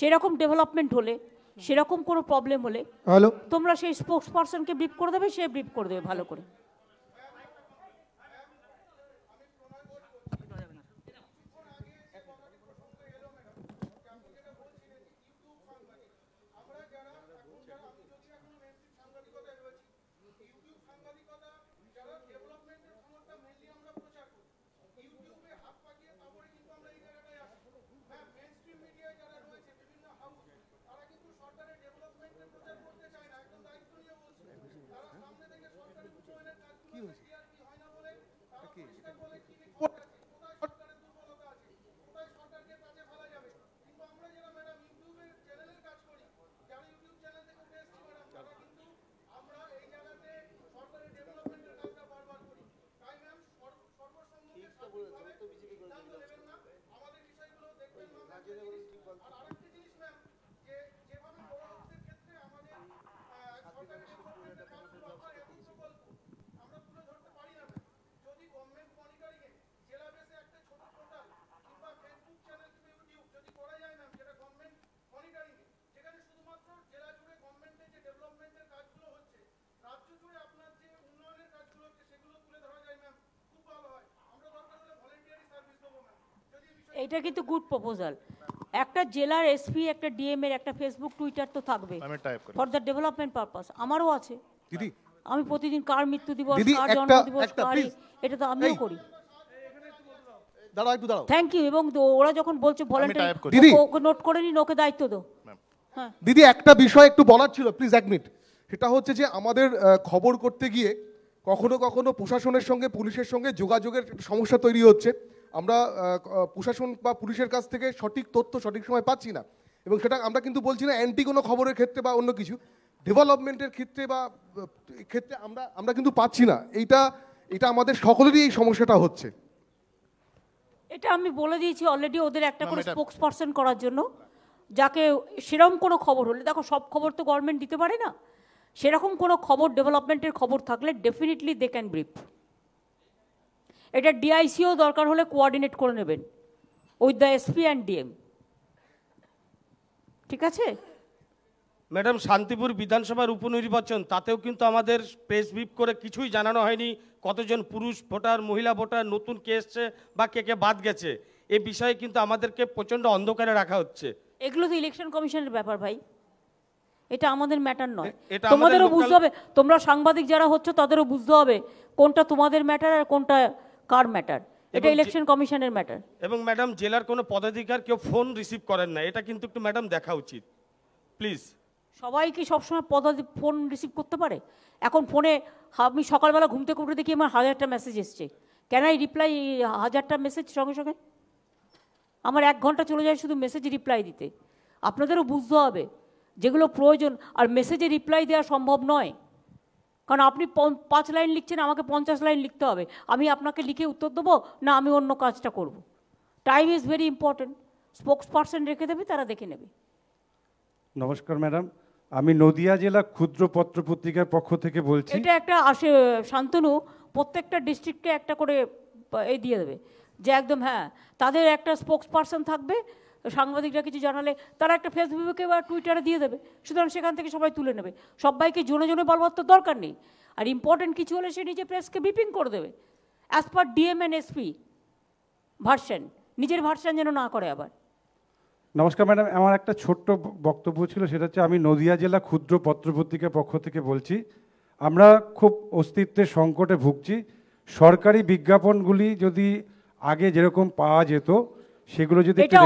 A: সেরকম ডেভেলপমেন্ট হলে সেরকম কোনো প্রবলেম হলে তোমরা সেই স্পোক্স পারসনকে ব্রিফ করে দেবে সে ব্রিফ করে দেবে ভালো করে এটা কিন্তু গুড প্রপোজাল একটা জেলার এসপি একটা ডিএম এর একটা ফেসবুক টুইটার তো থাকবে ফর দ্য ডেভেলপমেন্ট পারপাস আমারও আছে দিদি আমি প্রতিদিন কার মৃত্যু দিবস কার জন্ম দিবস কার এটা তো আমিও করি দাঁড়াও একটু দাঁড়াও থ্যাংক ইউ এবং ওরা যখন বলছে ভলান্টিয়ার দিদি ওকে নোট করে নিন ওকে দায়িত্ব দাও হ্যাঁ দিদি
L: একটা বিষয় একটু বলার ছিল প্লিজ এক মিনিট সেটা হচ্ছে যে আমাদের খবর করতে গিয়ে কখনো কখনো প্রশাসনের সঙ্গে পুলিশের সঙ্গে যোগাযোগের সমস্যা তৈরি হচ্ছে আমরা প্রশাসন বা পুলিশের কাছ থেকে সঠিক তথ্য সঠিক সময় পাচ্ছি না এবং সেটা আমরা কিন্তু বলছি না অ্যান্টি কোনো খবরের ক্ষেত্রে বা অন্য কিছু ডেভেলপমেন্টের ক্ষেত্রে বা ক্ষেত্রে আমরা আমরা কিন্তু পাচ্ছি না এইটা এটা আমাদের সকলেরই এই সমস্যাটা হচ্ছে
A: এটা আমি বলে দিয়েছি অলরেডি ওদের একটা করে স্পোক্স পার্সন করার জন্য যাকে সেরকম কোনো খবর হলে দেখো সব খবর তো গভর্নমেন্ট দিতে পারে না সেরকম কোনো খবর ডেভেলপমেন্টের খবর থাকলে ডেফিনেটলি দে ক্যান ব্রিফ এটা ডিআইসিও দরকার হলে কোয়ার্ডিনেট করে নেবেন with the SP and DM ঠিক আছে
C: ম্যাডাম শান্তিপুর বিধানসভার উপনির্বাচন তাতেও কিন্তু আমাদের প্রেস বিপ করে কিছুই জানানো হয়নি কতজন পুরুষ ভোটার মহিলা ভোটার নতুন কে এসছে বা কে কে বাদ গেছে এ বিষয়ে কিন্তু আমাদেরকে প্রচণ্ড অন্ধকারে রাখা হচ্ছে
A: এগুলো তো ইলেকশন কমিশনের ব্যাপার ভাই এটা আমাদের ম্যাটার নয় তোমাদেরও বুঝতে হবে তোমরা সাংবাদিক যারা হচ্ছে তাদেরও বুঝতে হবে কোনটা তোমাদের ম্যাটার আর কোনটা কার ম্যাটার এটা ইলেকশন কমিশনের ম্যাটার
C: এবং ম্যাডাম জেলার কোনো পদাধিকার কেউ ফোন রিসিভ করেন না এটা কিন্তু একটু ম্যাডাম দেখা উচিত প্লিজ
A: সবাই কি সবসময় পদাধি ফোন রিসিভ করতে পারে এখন ফোনে আমি সকালবেলা ঘুম থেকে উঠে দেখি আমার হাজারটা মেসেজ এসছে ক্যান আই রিপ্লাই হাজারটা মেসেজ সঙ্গে সঙ্গে আমার এক ঘন্টা চলে যায় শুধু মেসেজ রিপ্লাই দিতে আপনাদেরও বুঝতে হবে যেগুলো প্রয়োজন আর মেসেজে রিপ্লাই দেওয়া সম্ভব নয় কারণ আপনি পাঁচ লাইন লিখছেন আমাকে পঞ্চাশ লাইন লিখতে হবে আমি আপনাকে লিখে উত্তর দেবো না আমি অন্য কাজটা করব। Time is very important spokesperson রেখে দেবে তারা দেখে নেবে
C: নমস্কার ম্যাডাম আমি নদিয়া জেলা ক্ষুদ্র পত্র পত্রিকার পক্ষ থেকে বলছি এটা
A: একটা আসে শান্তনু প্রত্যেকটা ডিস্ট্রিক্টকে একটা করে এই দিয়ে দেবে যে একদম হ্যাঁ তাদের একটা স্পোক্স পার্সন থাকবে সাংবাদিকরা কিছু জানালে তারা একটা ফেসবুকে বা টুইটারে দিয়ে দেবে সুতরাং সেখান থেকে সবাই তুলে নেবে সবাইকে জোনে জোনে বলবার তো দরকার নেই আর ইম্পর্টেন্ট কিছু হলে সে নিজে প্রেসকে বিপিং করে দেবে অ্যাজ পার ডিএমএন এসপি ভার্সান নিজের ভার্সান যেন না করে আবার
C: নমস্কার ম্যাডাম আমার একটা ছোট্ট বক্তব্য ছিল সেটা হচ্ছে আমি নদিয়া জেলা ক্ষুদ্র পত্রপত্রিকার পক্ষ থেকে বলছি আমরা খুব অস্তিত্বের সংকটে ভুগছি সরকারি বিজ্ঞাপনগুলি যদি আগে যেরকম পাওয়া যেত সেগুলো যদি এটা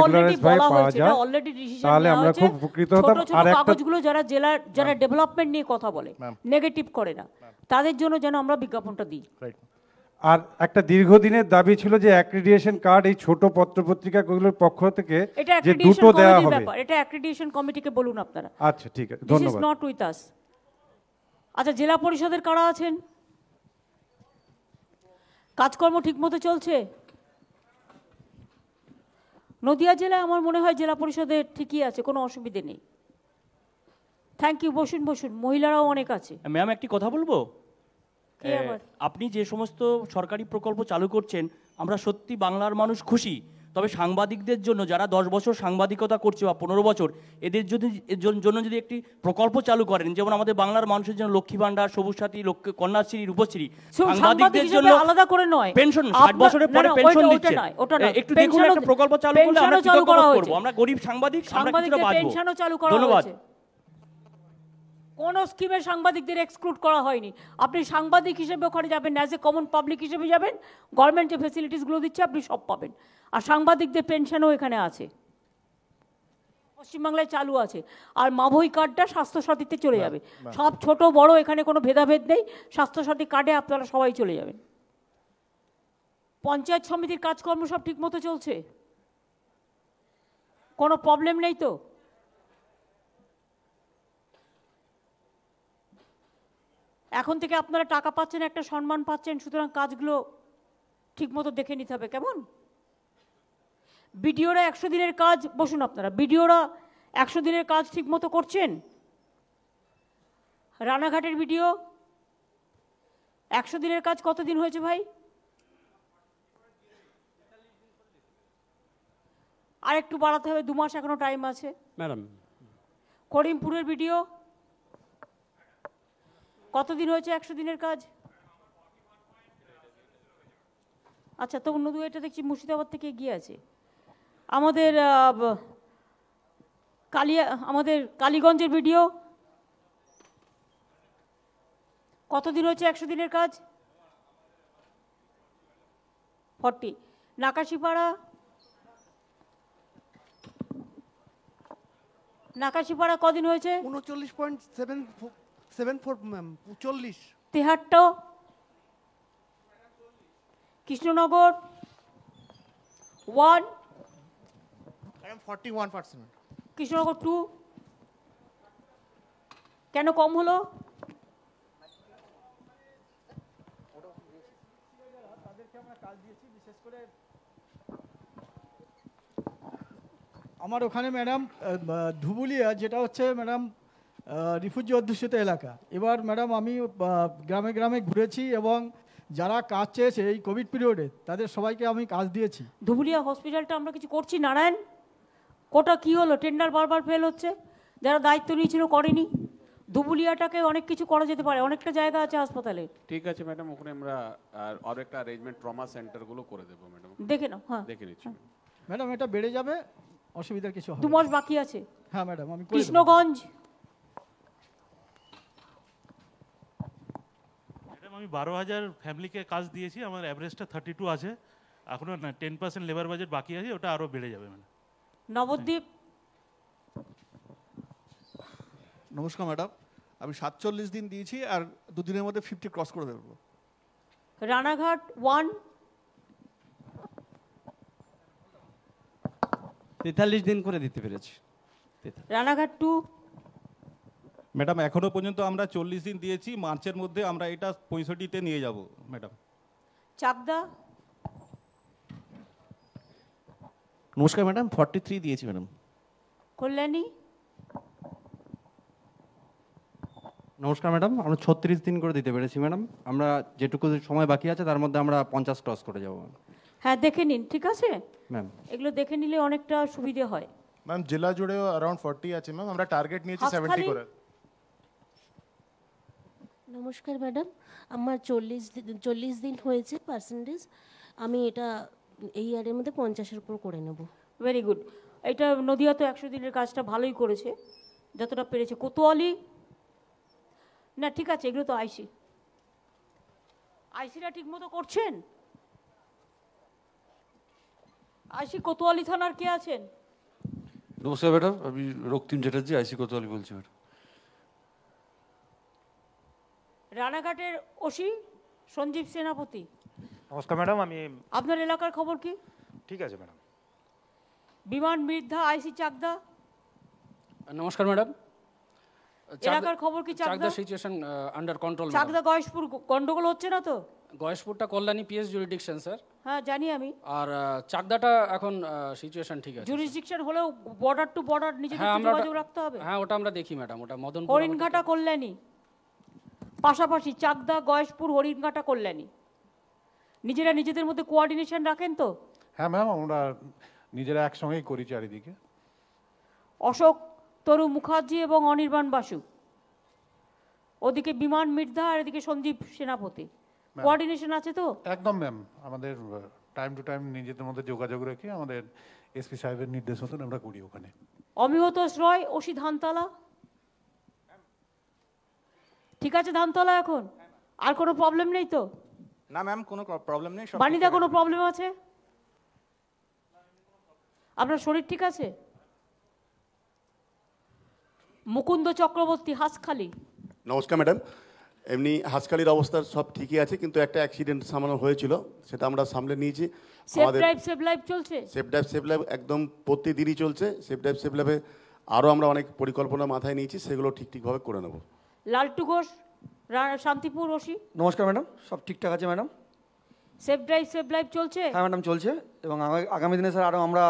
C: তাহলে আমরা খুব উপকৃত হতাম আর
A: কাগজগুলো যারা জেলার যারা ডেভেলপমেন্ট নিয়ে কথা বলে নেগেটিভ করে না তাদের জন্য যেন আমরা বিজ্ঞাপনটা দিই
C: আর একটা দীর্ঘদিনের দাবি ছিল যে অ্যাক্রিডিয়েশন কার্ড এই ছোট পত্র পত্রিকাগুলোর পক্ষ থেকে যে দুটো দেওয়া হবে
A: এটা অ্যাক্রিডিয়েশন কমিটিকে বলুন আপনারা
C: আচ্ছা ঠিক আছে ধন্যবাদ this is not
A: with us আচ্ছা জেলা পরিষদের কারা আছেন কাজকর্ম ঠিকমতো চলছে নদিয়া জেলায় আমার মনে হয় জেলা পরিষদে ঠিকই আছে কোনো অসুবিধে নেই থ্যাংক ইউ বসুন বসুন মহিলারাও অনেক আছে ম্যাম একটি কথা বলবো আপনি যে সমস্ত সরকারি প্রকল্প চালু করছেন আমরা সত্যি বাংলার মানুষ খুশি তবে সাংবাদিকদের জন্য যারা দশ বছর সাংবাদিকতা করছে বা পনেরো বছর এদের যদি এর জন্য যদি একটি প্রকল্প চালু করেন যেমন আমাদের বাংলার মানুষের জন্য লক্ষ্মী ভাণ্ডার সবুজ সাথী লক্ষ্মী কন্যাশ্রী রূপশ্রী সাংবাদিকদের জন্য আলাদা করে নয় পেনশন ষাট বছরের পরে পেনশন দিচ্ছে একটু দেখুন একটা প্রকল্প চালু করলে আমরা করব আমরা গরিব সাংবাদিক সাংবাদিকরা বাঁচবো ধন্যবাদ কোনো স্কিমে সাংবাদিকদের এক্সক্লুড করা হয়নি আপনি সাংবাদিক হিসেবে ওখানে যাবেন অ্যাজ এ কমন পাবলিক হিসেবে যাবেন গভর্নমেন্ট যে ফেসিলিটিসগুলো দিচ্ছে আপনি সব পাবেন আর সাংবাদিকদের পেনশনও এখানে আছে পশ্চিমবাংলায় চালু আছে আর মাভই কার্ডটা স্বাস্থ্যসাথীতে চলে যাবে সব ছোট বড় এখানে কোনো ভেদাভেদ নেই স্বাস্থ্যসাথী কার্ডে আপনারা সবাই চলে যাবেন পঞ্চায়েত সমিতির কাজকর্ম সব ঠিকমতো চলছে কোনো প্রবলেম নেই তো এখন থেকে আপনারা টাকা পাচ্ছেন একটা সম্মান পাচ্ছেন সুতরাং কাজগুলো ঠিকমতো দেখে নিতে হবে কেমন বিডিওরা একশো দিনের কাজ বসুন আপনারা বিডিওরা একশো দিনের কাজ ঠিকমতো করছেন রানাঘাটের ভিডিও একশো দিনের কাজ কত দিন হয়েছে ভাই আর একটু বাড়াতে হবে দু মাস এখনো টাইম আছে ম্যাডাম করিমপুরের ভিডিও কতদিন হয়েছে একশো দিনের কাজ আচ্ছা তো নদু এটা দেখছি মুর্শিদাবাদ থেকে গিয়ে আছে আমাদের কালিয়া আমাদের কালীগঞ্জের ভিডিও কতদিন হয়েছে একশো দিনের কাজ ফর্টি নাকাশিপাড়া নাকাশিপাড়া কদিন হয়েছে উনচল্লিশ point seven seven four mm, চল্লিশ Tehatta Krishnanagar one forty one percent Krishnanagar two কেন কম হলো
C: আমার ওখানে ম্যাডাম ধুবুলিয়া যেটা হচ্ছে ম্যাডাম রিফিউজি অধ্যুষিত এলাকা এবার ম্যাডাম আমি গ্রামে গ্রামে ঘুরেছি এবং
A: যারা কাজ চেয়েছে এই কোভিড পিরিয়ডে তাদের সবাইকে আমি কাজ দিয়েছি ধুবুলিয়া হসপিটালটা আমরা কিছু করছি নারায়ণ কোটা কি হলো টেন্ডার বারবার ফেল হচ্ছে যারা দায়িত্ব নিয়েছিল করেনি ধুবুলিয়াটাকে অনেক কিছু করা যেতে পারে অনেকটা জায়গা আছে হাসপাতালে
F: ঠিক আছে ম্যাডাম ওখানে আমরা আর আরো একটা অ্যারেঞ্জমেন্ট ট্রমা সেন্টারগুলো করে দেবো ম্যাডাম দেখে নাও হ্যাঁ দেখে নিচ্ছি
A: ম্যাডাম এটা বেড়ে যাবে অসুবিধার কিছু হবে দু মাস বাকি আছে হ্যাঁ ম্যাডাম আমি কৃষ্ণগঞ্জ
I: আমি বারো হাজার ফ্যামিলিকে কাজ দিয়েছি আমার অ্যাভারেজটা থার্টি টু আছে এখনও না টেন পার্সেন্ট লেবার বাজেট বাকি আছে ওটা আরও বেড়ে যাবে মানে
A: নবদ্বীপ
J: নমস্কার ম্যাডাম আমি সাতচল্লিশ দিন দিয়েছি আর দুদিনের মধ্যে ফিফটি ক্রস করে দেবো
A: রানাঘাট ওয়ান
I: তেতাল্লিশ দিন করে দিতে পেরেছি রানাঘাট টু ম্যাডাম এখনও পর্যন্ত আমরা চল্লিশ দিন দিয়েছি মার্চের মধ্যে আমরা এটা পঁয়ষট্টিতে নিয়ে যাব ম্যাডাম
A: চাপদা
E: নমস্কার ম্যাডাম ফর্টি থ্রি দিয়েছি ম্যাডাম কল্যাণী নমস্কার ম্যাডাম আমরা ছত্রিশ দিন করে দিতে পেরেছি ম্যাডাম আমরা যেটুকু সময় বাকি আছে তার মধ্যে আমরা পঞ্চাশ ক্রস করে যাব
A: হ্যাঁ দেখে নিন ঠিক আছে ম্যাম এগুলো দেখে নিলে অনেকটা সুবিধে হয়
B: ম্যাম জেলা জুড়েও অ্যারাউন্ড ফর্টি আছে ম্যাম আমরা টার্গেট নিয়েছি সেভেন্টি করে
A: নমস্কার ম্যাডাম আমার চল্লিশ চল্লিশ দিন হয়েছে পার্সেন্টেজ আমি এটা এই ইয়ারের মধ্যে পঞ্চাশের উপর করে নেব ভেরি গুড এটা নদিয়া তো একশো দিনের কাজটা ভালোই করেছে যতটা পেরেছে কোতোয়ালি না ঠিক আছে এগুলো তো আইসি আইসিটা ঠিক মতো করছেন আইসি কোতোয়ালি থানার কে আছেন
J: নমস্কার ম্যাডাম আমি রক্তিম চ্যাটার্জি আইসি কোতোয়ালি বলছি ম্যাডাম
A: রানাঘাটের ওসি সঞ্জীব সেনাপতি
I: নমস্কার ম্যাডাম আমি
A: আপনার এলাকার খবর কি ঠিক আছে ম্যাডাম বিমান মির্ধা আইসি চাকদা
I: নমস্কার ম্যাডাম
E: এলাকার
A: খবর কি Chakdah
E: situation under control Chakdah
A: Gayeshpur গন্ডগোল হচ্ছে না তো
E: গয়েশপুরটা কল্যাণী পিএস জুরিডিকশন স্যার
A: হ্যাঁ জানি আমি
E: আর চাকদাটা এখন সিচুয়েশন ঠিক আছে জুরিডিকশন
A: হলেও বর্ডার টু বর্ডার নিজেদের হ্যাঁ, যোগাযোগ রাখতে হবে
E: হ্যাঁ ওটা আমরা দেখি ম্যাডাম ওটা
A: মদন হরিণঘাটা কল্যাণী পাশাপাশি চাকদা গয়েশপুর হরিণঘাটা কল্যাণী নিজেরা নিজেদের মধ্যে কোয়ার্ডিনেশন রাখেন তো
H: হ্যাঁ ম্যাম আমরা নিজেরা একসঙ্গেই করি চারিদিকে
A: অশোক তরু মুখার্জি এবং অনির্বাণ বাসু ওদিকে বিমান মির্ধা আর এদিকে সঞ্জীব সেনাপতি কোয়ার্ডিনেশন আছে তো
J: একদম ম্যাম আমাদের টাইম টু টাইম নিজেদের মধ্যে যোগাযোগ রেখে আমাদের এসপি সাহেবের নির্দেশ মতন আমরা করি ওখানে
A: অমিয়ত রয় ও ধানতালা ঠিক আছে ধানতলা এখন আর কোনো প্রবলেম নেই তো
F: না ম্যাম কোনো প্রবলেম নেই বাণীদা কোনো
A: প্রবলেম আছে আপনার শরীর ঠিক আছে মুকুন্দ চক্রবর্তী হাসখালি
E: নমস্কার ম্যাডাম এমনি হাসখালির অবস্থা সব ঠিকই আছে কিন্তু একটা অ্যাক্সিডেন্ট সামলানো হয়েছিল সেটা আমরা সামলে নিয়েছি সেফ ড্রাইভ
A: সেফ লাইভ চলছে সেফ ড্রাইভ
E: সেফ লাইভ একদম প্রতিদিনই চলছে সেফ ড্রাইভ সেফ লাইফে আরও আমরা অনেক পরিকল্পনা মাথায় নিয়েছি সেগুলো ঠিক ঠিকভাবে করে নেবো
A: লালটু ঘোষ শান্তিপুর ওসি
E: নমস্কার ম্যাডাম সব ঠিকঠাক আছে madam
A: safe drive safe life চলছে হ্যাঁ
E: ম্যাডাম চলছে এবং আগামী দিনে স্যার আরও আমরা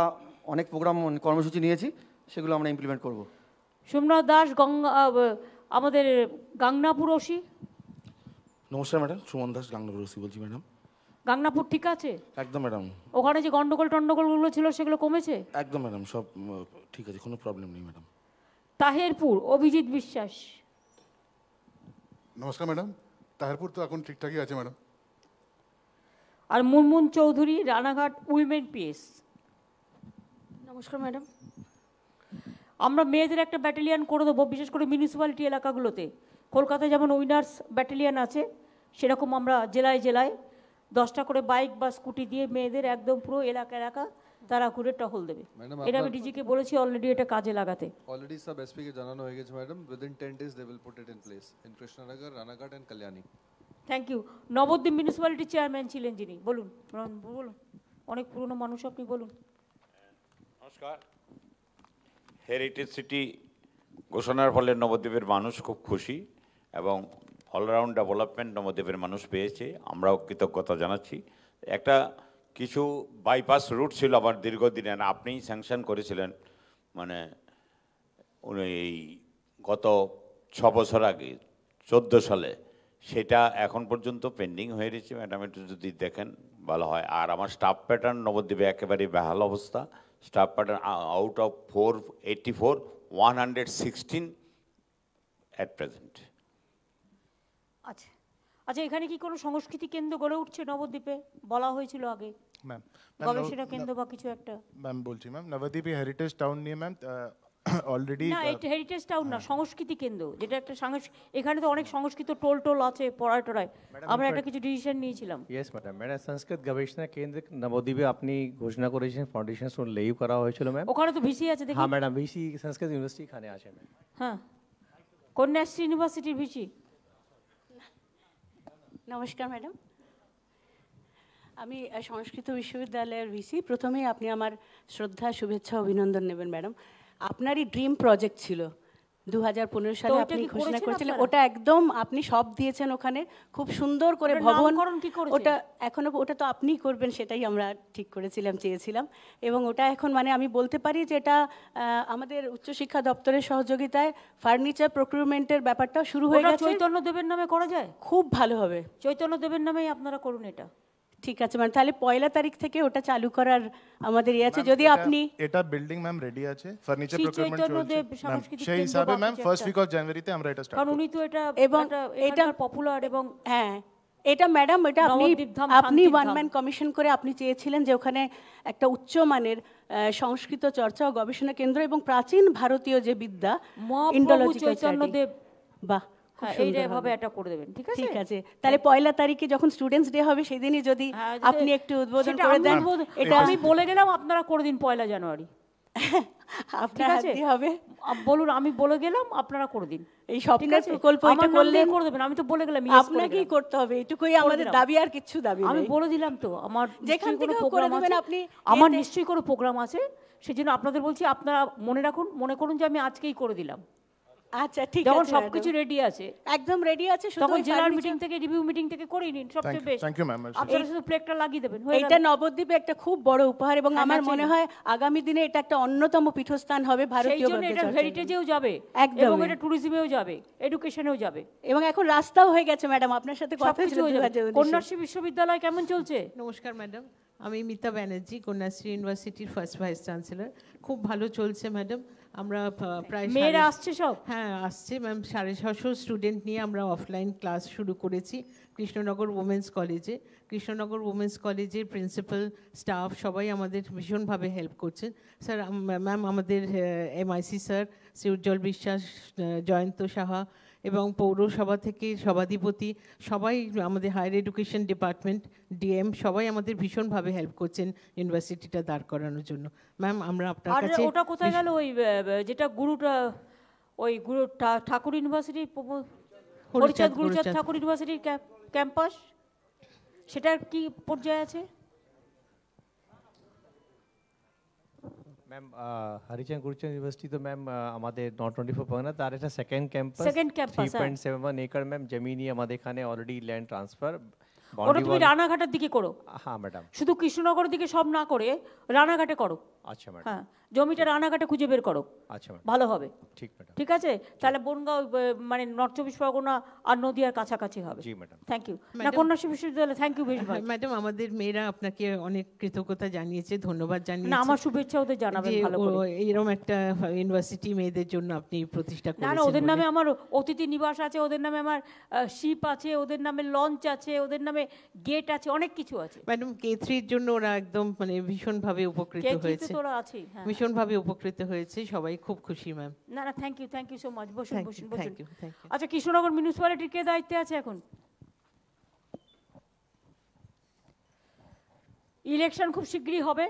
E: অনেক প্রোগ্রাম কর্মসূচি নিয়েছি সেগুলো আমরা ইমপ্লিমেন্ট করব
A: সোমনাথ দাস গঙ্গা আমাদের গাংনাপুর ওসি
E: নমস্কার ম্যাডাম সুমন দাস
L: গাংনাপুর ওসি বলছি ম্যাডাম
A: গাংনাপুর ঠিক আছে একদম ম্যাডাম ওখানে যে গন্ডগোল টন্ডগোলগুলো ছিল সেগুলো কমেছে
L: একদম ম্যাডাম সব ঠিক আছে কোনো প্রবলেম নেই ম্যাডাম
A: তাহেরপুর অভিজিৎ বিশ্বাস
B: নমস্কার ম্যাডাম তাহারপুর তো এখন ঠিকঠাকই আছে ম্যাডাম
A: আর মুনমুন চৌধুরী রানাঘাট উইমেন পিএস নমস্কার ম্যাডাম আমরা মেয়েদের একটা ব্যাটালিয়ান করে দেবো বিশেষ করে মিউনিসিপ্যালিটি এলাকাগুলোতে কলকাতায় যেমন উইনার্স ব্যাটালিয়ান আছে সেরকম আমরা জেলায় জেলায় দশটা করে বাইক বা স্কুটি দিয়ে মেয়েদের একদম পুরো এলাকা এলাকা তারা অ্যাকুরেট টহল দেবে এটা আমি ডিজিকে বলেছি অলরেডি এটা কাজে লাগাতে
E: অলরেডি সব এসপি কে জানানো হয়ে গেছে madam within 10 days they will put it in place in Krishnanagar Ranaghat and Kalyani
A: thank you Nabadwip municipality chairman ছিলেন যিনি বলুন বলুন অনেক পুরনো মানুষ আপনি বলুন
I: নমস্কার
F: হেরিটেজ সিটি ঘোষণার ফলে নবদ্বীপের মানুষ খুব খুশি এবং অলরাউন্ড ডেভেলপমেন্ট নবদ্বীপের মানুষ পেয়েছে আমরাও কৃতজ্ঞতা জানাচ্ছি একটা কিছু বাইপাস রুট ছিল আমার দীর্ঘদিনের আপনিই স্যাংশন করেছিলেন মানে উনি এই গত ছ বছর আগে চোদ্দো সালে সেটা এখন পর্যন্ত পেন্ডিং হয়ে রয়েছে ম্যাডাম একটু যদি দেখেন ভালো হয় আর আমার স্টাফ প্যাটার্ন নবদ্বীপে একেবারে বেহাল অবস্থা staff pattern out of four eighty four one hundred sixteen at present
A: আচ্ছা আচ্ছা এখানে কি কোনো সংস্কৃতি কেন্দ্র গড়ে উঠছে নবদ্বীপে বলা হয়েছিল আগে
B: ম্যাম গবেষণা কেন্দ্র বা কিছু একটা ম্যাম বলছি ম্যাম নবদ্বীপে হেরিটেজ টাউন নিয়ে ম্যাম অলরেডি না এটা
A: হেরিটেজ টাউন না হ্যাঁ। সংস্কৃতি কেন্দ্র যেটা একটা এখানে তো অনেক সংস্কৃত টোল টোল আছে পড়ায় টড়ায় আমরা একটা কিছু ডিসিশন নিয়েছিলাম
E: ইয়েস ম্যাডাম ম্যাডাম সংস্কৃত গবেষণা কেন্দ্র নবদ্বীপে আপনি ঘোষণা করেছেন ফাউন্ডেশন স্টোন করা হয়েছিল ম্যাম ওখানে তো ভিসি আছে দেখি হ্যাঁ ম্যাডাম ভিসি সংস্কৃত ইউনিভার্সিটি খানে আছে ম্যাম
A: হ্যাঁ কন্যাশ্রী ইউনিভার্সিটির ভিসি নমস্কার ম্যাডাম
M: আমি সংস্কৃত বিশ্ববিদ্যালয়ের ভিসি প্রথমেই আপনি আমার শ্রদ্ধা শুভেচ্ছা অভিনন্দন নেবেন ম্যাডাম আপনারই ড্রিম প্রজেক্ট ছিল দু সালে আপনি ঘোষণা করেছিলেন ওটা একদম আপনি সব দিয়েছেন ওখানে খুব সুন্দর করে ভবন ওটা এখনো ওটা তো আপনিই করবেন সেটাই আমরা ঠিক করেছিলাম চেয়েছিলাম এবং ওটা এখন মানে আমি বলতে পারি যে এটা আমাদের উচ্চশিক্ষা দপ্তরের সহযোগিতায় ফার্নিচার প্রকিউরমেন্টের ব্যাপারটা শুরু হয়ে গেছে চৈতন্য
A: দেবের নামে করা যায় খুব ভালো হবে চৈতন্য দেবের নামেই আপনারা করুন এটা
M: ঠিক আছে মানে তাহলে পয়লা তারিখ থেকে ওটা চালু করার আমাদের ইয়ে আছে যদি আপনি
B: এটা বিল্ডিং ম্যাম রেডি আছে ফার্নিচার প্রকিউরমেন্ট চলছে সেই হিসাবে ম্যাম ফার্স্ট উইক অফ জানুয়ারিতে আমরা এটা স্টার্ট করব কারণ
M: উনি তো এটা এবং এটা পপুলার এবং হ্যাঁ এটা ম্যাডাম এটা আপনি আপনি ওয়ান ম্যান কমিশন করে আপনি চেয়েছিলেন যে ওখানে একটা উচ্চমানের সংস্কৃত চর্চা ও গবেষণা কেন্দ্র এবং প্রাচীন ভারতীয় যে বিদ্যা ইন্ডোলজিক্যাল বাহ হ্যাঁ, এইটা ভাবে
A: করে দেবেন ঠিক আছে ঠিক আছে
M: হ্যাঁ। তাহলে পয়লা তারিখে যখন
A: স্টুডেন্টস ডে হবে হ্যাঁ, যদি আপনি একটু উদ্বোধন করে দেন এটা আমি বলে গেলাম আপনারা করে দিন পয়লা জানুয়ারি হবে বলুন আমি বলে গেলাম আপনারা করে দিন এই প্রকল্প এটা করলে করে দেবেন আমি তো বলে গেলাম করতে হবে এটুকুই আমাদের দাবি আর কিছু দাবি আমি বলে দিলাম তো আমার যেখান থেকে আপনি আমার নিশ্চয়ই কোনো প্রোগ্রাম আছে সেজন্য আপনাদের বলছি আপনারা মনে রাখুন মনে করুন যে আমি আজকেই করে দিলাম আচ্ছা ঠিক আছে যখন সবকিছু রেডি আছে একদম রেডি আছে শুধু তখন জেলার মিটিং থেকে রিভিউ মিটিং থেকে করে নিন সবচেয়ে বেস্ট থ্যাংক ইউ ম্যাম আপনারা শুধু প্লেটটা লাগিয়ে দেবেন এটা নবদ্বীপে একটা খুব
M: বড় উপহার এবং হ্যাঁ, আমার হ্যাঁ, মনে হয় আগামী দিনে এটা একটা অন্যতম পীঠস্থান হবে ভারতীয় বাদ্যযন্ত্র এটা হেরিটেজেও
A: যাবে একদম এবং এটা ট্যুরিজমেও যাবে এডুকেশনেও যাবে এবং এখন রাস্তাও হয়ে গেছে ম্যাডাম আপনার সাথে কথা হয়ে কন্যাশ্রী
K: বিশ্ববিদ্যালয় কেমন চলছে নমস্কার ম্যাডাম আমি মিতা ব্যানার্জি কন্যাশ্রী ইউনিভার্সিটির ফার্স্ট ভাইস চ্যান্সেলর খুব ভালো চলছে ম্যাডাম আমরা প্রায় মেয়েরা আসছে সব হ্যাঁ আসছে ম্যাম সাড়ে ছশো স্টুডেন্ট নিয়ে আমরা অফলাইন ক্লাস শুরু করেছি কৃষ্ণনগর ওমেন্স কলেজে কৃষ্ণনগর ওমেন্স কলেজের প্রিন্সিপাল স্টাফ সবাই আমাদের ভীষণভাবে হেল্প করছেন স্যার ম্যাম আমাদের এমআইসি স্যার শ্রী উজ্জ্বল বিশ্বাস জয়ন্ত সাহা এবং পৌরসভা থেকে সভাধিপতি সবাই আমাদের হায়ার এডুকেশন ডিপার্টমেন্ট ডিএম সবাই আমাদের ভীষণভাবে হেল্প করছেন ইউনিভার্সিটিটা দাঁড় করানোর জন্য ম্যাম আমরা আপনার কাছে ওটা কোথায় গেল
A: ওই যেটা গুরুটা ওই গুরু ঠাকুর ইউনিভার্সিটি
K: হরিচাঁদ গুরুচাঁদ ঠাকুর
A: ইউনিভার্সিটির ক্যাম্পাস সেটার কি পর্যায়ে আছে
E: ম্যাম হরিচান গুরুচন ইউনিভার্সিটি তো ম্যাম uh, আমাদের নট টোয়েন্টি ফোর পাঙ্গনা তার একটা second campus second campus three point seven one acre ma'am জমিনি আমাদের এখানে অলরেডি ল্যান্ড ট্রান্সফার ওটা তুমি রানাঘাটের দিকে করো হ্যাঁ ম্যাডাম
A: শুধু কৃষ্ণনগরের দিকে সব না করে রানাঘাটে করো আচ্ছা ম্যাডাম হ্যাঁ জমিটা রানাঘাটে খুঁজে বের করো আচ্ছা ভালো হবে ঠিক ঠিক আছে তাহলে বনগাঁও
K: মানে নর্থ চব্বিশ পরগনা আর নদীয়ার কাছাকাছি হবে থ্যাংক ইউ না কন্যাশ্রী বিশ্ববিদ্যালয় thank you very much madam আমাদের মেয়েরা আপনাকে অনেক কৃতজ্ঞতা জানিয়েছে ধন্যবাদ জানিয়েছে না আমার শুভেচ্ছা ওদের জানাবেন ভালো করে এরকম একটা ইউনিভার্সিটি মেয়েদের জন্য আপনি প্রতিষ্ঠা করেছেন না ওদের নামে
A: আমার অতিথি নিবাস আছে ওদের নামে আমার শিপ আছে ওদের নামে লঞ্চ আছে ওদের নামে গেট আছে অনেক কিছু আছে
K: ম্যাডাম কে থ্রির জন্য ওরা একদম মানে ভীষণভাবে উপকৃত হয়েছে তো ওরা
A: আছে হ্যাঁ ভীষণভাবে
K: উপকৃত হয়েছে সবাই খুব খুশি ম্যাম
A: না না thank you thank you so much বসুন বসুন বসুন আচ্ছা কৃষ্ণনগর মিউনিসিপ্যালিটির কে দায়িত্বে আছে এখন ইলেকশন খুব শীঘ্রই হবে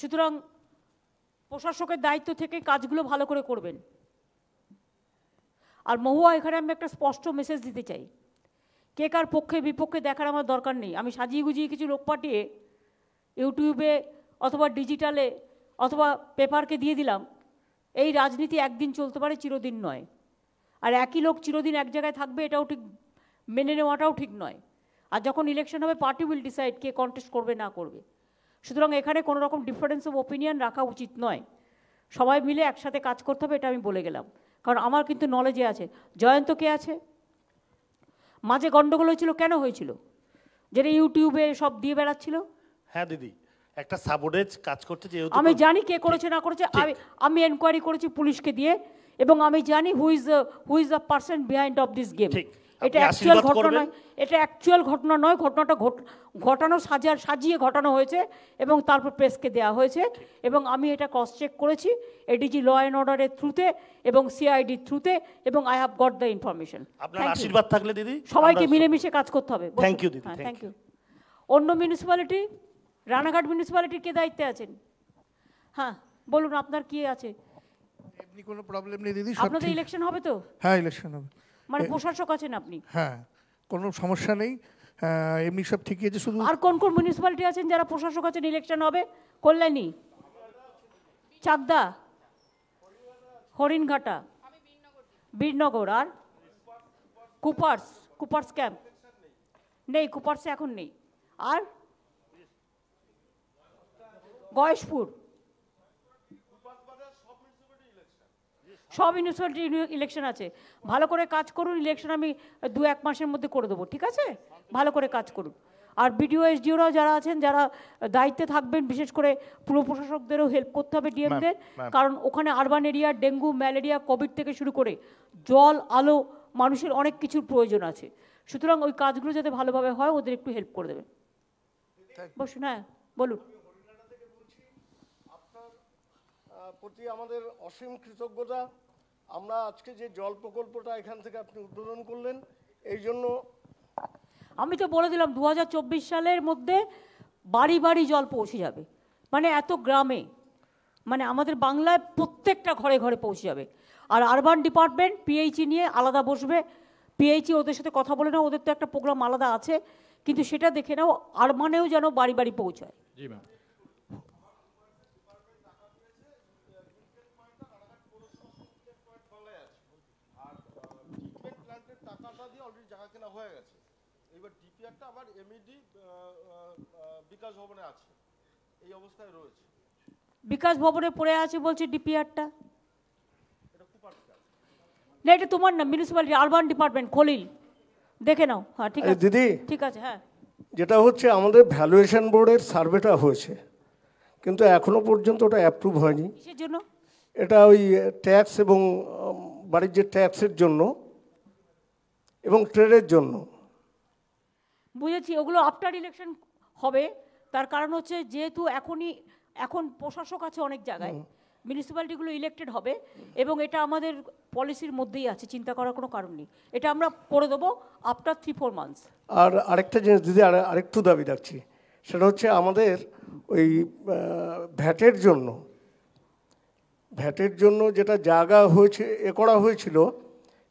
A: সুতরাং প্রশাসকের দায়িত্ব থেকে কাজগুলো ভালো করে করবেন আর মহুয়া এখানে আমি একটা স্পষ্ট মেসেজ দিতে চাই কে কার পক্ষে বিপক্ষে দেখার আমার দরকার নেই আমি সাজিয়ে গুজিয়ে কিছু লোক পাঠিয়ে ইউটিউবে অথবা ডিজিটালে অথবা পেপারকে দিয়ে দিলাম এই রাজনীতি একদিন চলতে পারে চিরদিন নয় আর একই লোক চিরদিন এক জায়গায় থাকবে এটাও ঠিক মেনে নেওয়াটাও ঠিক নয় আর যখন ইলেকশন হবে পার্টি উইল ডিসাইড কে কন্টেস্ট করবে না করবে সুতরাং এখানে কোনো রকম ডিফারেন্স অফ ওপিনিয়ন রাখা উচিত নয় সবাই মিলে একসাথে কাজ করতে হবে এটা আমি বলে গেলাম কারণ আমার কিন্তু নলেজে আছে জয়ন্ত কে আছে মাঝে গণ্ডগোল হয়েছিল কেন হয়েছিল যেটা ইউটিউবে সব দিয়ে বেড়াচ্ছিল হ্যাঁ দিদি একটা সাবঅর্ডিনেট
F: কাজ করছে যেহেতু
A: আমি জানি কে করেছে না করেছে আমি আমি এনকোয়ারি করেছি পুলিশকে দিয়ে এবং আমি জানি who is who is the person behind of this game এটা অ্যাকচুয়াল ঘটনা নয় এটা অ্যাকচুয়াল ঘটনা নয় ঘটনাটা ঘটানো সাজার সাজিয়ে ঘটানো হয়েছে এবং তারপর প্রেসকে দেওয়া হয়েছে এবং আমি এটা ক্রস চেক করেছি এডিজি ল অ্যান্ড অর্ডারের থ্রুতে এবং সিআইডির থ্রুতে এবং I have got the information আপনার আশীর্বাদ থাকলে দিদি সবাইকে মিলেমিশে কাজ করতে হবে থ্যাংক ইউ দিদি থ্যাংক ইউ অন্য মিউনিসিপ্যালিটি রানাঘাট মিউনিসিপ্যালিটির কে দায়িত্বে আছেন হ্যাঁ বলুন আপনার কি আছে এমনি কোনো প্রবলেম নেই দিদি আপনাদের ইলেকশন হবে তো
J: হ্যাঁ ইলেকশন হবে
A: মানে প্রশাসক আছেন আপনি
J: হ্যাঁ কোনো সমস্যা নেই
A: এমনি সব ঠিকই আছে শুধু আর কোন কোন মিউনিসিপ্যালিটি আছেন যারা প্রশাসক আছেন ইলেকশন হবে কল্যাণী চাকদা হরিণঘাটা বীরনগর আর কুপার্স কুপার্স ক্যাম্প নেই কুপার্সে এখন নেই আর গয়েশপুর সব মিউনিসিপ্যালিটি ইলেকশন আছে ভালো করে কাজ করুন ইলেকশন আমি দু এক মাসের মধ্যে করে দেবো ঠিক আছে ভালো করে কাজ করুন আর বিডিও এসডিওরাও যারা আছেন যারা দায়িত্বে থাকবেন বিশেষ করে পুর প্রশাসকদেরও হেল্প করতে হবে ডিএমদের কারণ ওখানে urban area dengue malaria COVID থেকে শুরু করে জল আলো মানুষের অনেক কিছুর প্রয়োজন আছে সুতরাং ওই কাজগুলো যাতে ভালোভাবে হয় ওদের একটু হেল্প করে দেবেন বসুন হ্যাঁ বলুন
E: প্রতি আমাদের অসীম কৃতজ্ঞতা আমরা আজকে যে জল প্রকল্পটা এখান থেকে আপনি উদ্বোধন করলেন এই জন্য
A: আমি তো বলে দিলাম দু সালের মধ্যে বাড়ি বাড়ি জল পৌঁছে যাবে মানে এত গ্রামে মানে আমাদের বাংলায় প্রত্যেকটা ঘরে ঘরে পৌঁছে যাবে আর আরবান ডিপার্টমেন্ট পিএইচি নিয়ে আলাদা বসবে পিএইচি e ওদের সাথে কথা বলে নাও ওদের তো একটা প্রোগ্রাম আলাদা আছে কিন্তু সেটা দেখে নাও আরবানেও যেন বাড়ি বাড়ি পৌঁছায়
H: জি ম্যাম
L: বিকাশ ভবনে আছে এই অবস্থায় রয়েছে
A: বিকাশ ভবনে পড়ে আছে বলছে ডিপিআরটা না এটা তোমার না মিউনিসিপ্যালিটি আরবান ডিপার্টমেন্ট খলিল দেখে নাও হ্যাঁ ঠিক আছে দিদি ঠিক আছে হ্যাঁ
E: যেটা হচ্ছে আমাদের ভ্যালুয়েশন বোর্ডের সার্ভেটা হয়েছে কিন্তু এখনো পর্যন্ত ওটা অ্যাপ্রুভ হয়নি জন্য এটা ওই ট্যাক্স এবং বাড়ির যে ট্যাক্সের জন্য এবং ট্রেডের জন্য
A: বুঝেছি ওগুলো আফটার ইলেকশন হবে তার কারণ হচ্ছে যেহেতু এখনই এখন প্রশাসক আছে অনেক জায়গায় মিউনিসিপ্যালিটিগুলো ইলেক্টেড হবে এবং এটা আমাদের পলিসির মধ্যেই আছে চিন্তা করার কোনো কারণ নেই এটা আমরা করে দেবো আফটার থ্রি ফোর মান্থস আর আরেকটা
E: জিনিস দিদি আরেকটু দাবি রাখছি সেটা হচ্ছে আমাদের ওই ভ্যাটের জন্য ভ্যাটের জন্য যেটা জায়গা হয়েছে এ করা হয়েছিল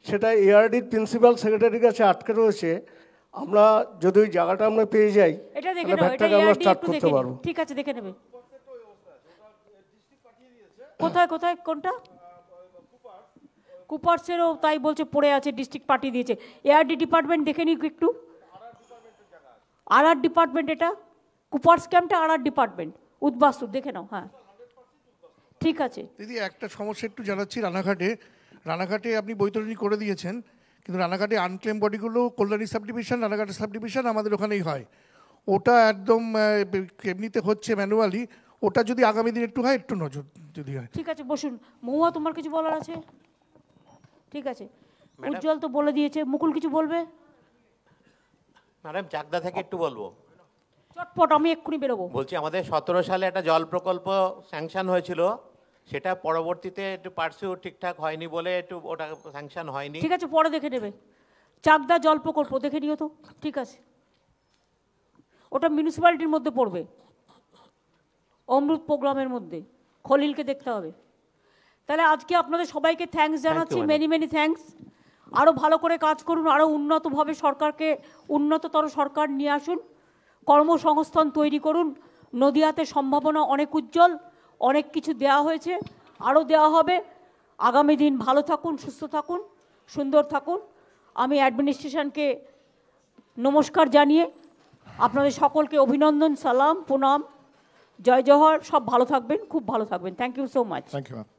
E: সেটা এআরডির প্রিন্সিপাল সেক্রেটারির কাছে আটকে রয়েছে আমরা যদি ওই জায়গাটা আমরা পেয়ে যাই
A: এটা দেখে এটা স্টার্ট করতে পারবো ঠিক আছে দেখে নেবে কোথায় কোথায় কোনটা কুপার্সেরও তাই বলছে পড়ে আছে ডিস্ট্রিক্ট পাঠিয়ে দিয়েছে এআরডি ডিপার্টমেন্ট দেখে নিক একটু আর আর ডিপার্টমেন্ট এটা কুপার্স ক্যাম্পটা আর আর ডিপার্টমেন্ট উদ্বাস্তু দেখে নাও হ্যাঁ ঠিক আছে দিদি একটা সমস্যা একটু জানাচ্ছি রানাঘাটে
J: রানাঘাটে আপনি বৈতরণী করে দিয়েছেন কিন্তু রানাঘাটে আনক্লেম বডিগুলো কল্যাণী সাব ডিভিশন রানাঘাটে সাব ডিভিশন আমাদের ওখানেই হয় ওটা একদম এমনিতে হচ্ছে ম্যানুয়ালি ওটা যদি আগামী দিন একটু হয় একটু নজর যদি হয়
A: ঠিক আছে বসুন মহুয়া তোমার কিছু বলার আছে ঠিক আছে উজ্জ্বল তো বলে দিয়েছে মুকুল কিছু বলবে
F: ম্যাডাম চাকদা থেকে একটু বলবো
A: চটপট আমি এক্ষুনি বেরোবো
F: বলছি আমাদের সতেরো সালে একটা জল প্রকল্প স্যাংশন হয়েছিল সেটা পরবর্তীতে একটু পার্সিউ ঠিকঠাক হয়নি বলে একটু ওটা স্যাংশন হয়নি ঠিক আছে
A: পরে দেখে নেবে চাকদা প্রকল্প দেখে নিও তো ঠিক আছে ওটা মিউনিসিপ্যালিটির মধ্যে পড়বে অমৃত প্রোগ্রামের মধ্যে খলিলকে দেখতে হবে তাহলে আজকে আপনাদের সবাইকে থ্যাংকস জানাচ্ছি মেনি মেনি থ্যাংকস আরও ভালো করে কাজ করুন আরও উন্নতভাবে সরকারকে উন্নততর সরকার নিয়ে আসুন কর্মসংস্থান তৈরি করুন নদিয়াতে সম্ভাবনা অনেক উজ্জ্বল অনেক কিছু দেওয়া হয়েছে আরও দেওয়া হবে আগামী দিন ভালো থাকুন সুস্থ থাকুন সুন্দর থাকুন আমি অ্যাডমিনিস্ট্রেশনকে নমস্কার জানিয়ে আপনাদের সকলকে অভিনন্দন সালাম প্রণাম জয় জহর সব ভালো থাকবেন খুব ভালো থাকবেন thank you so much thank you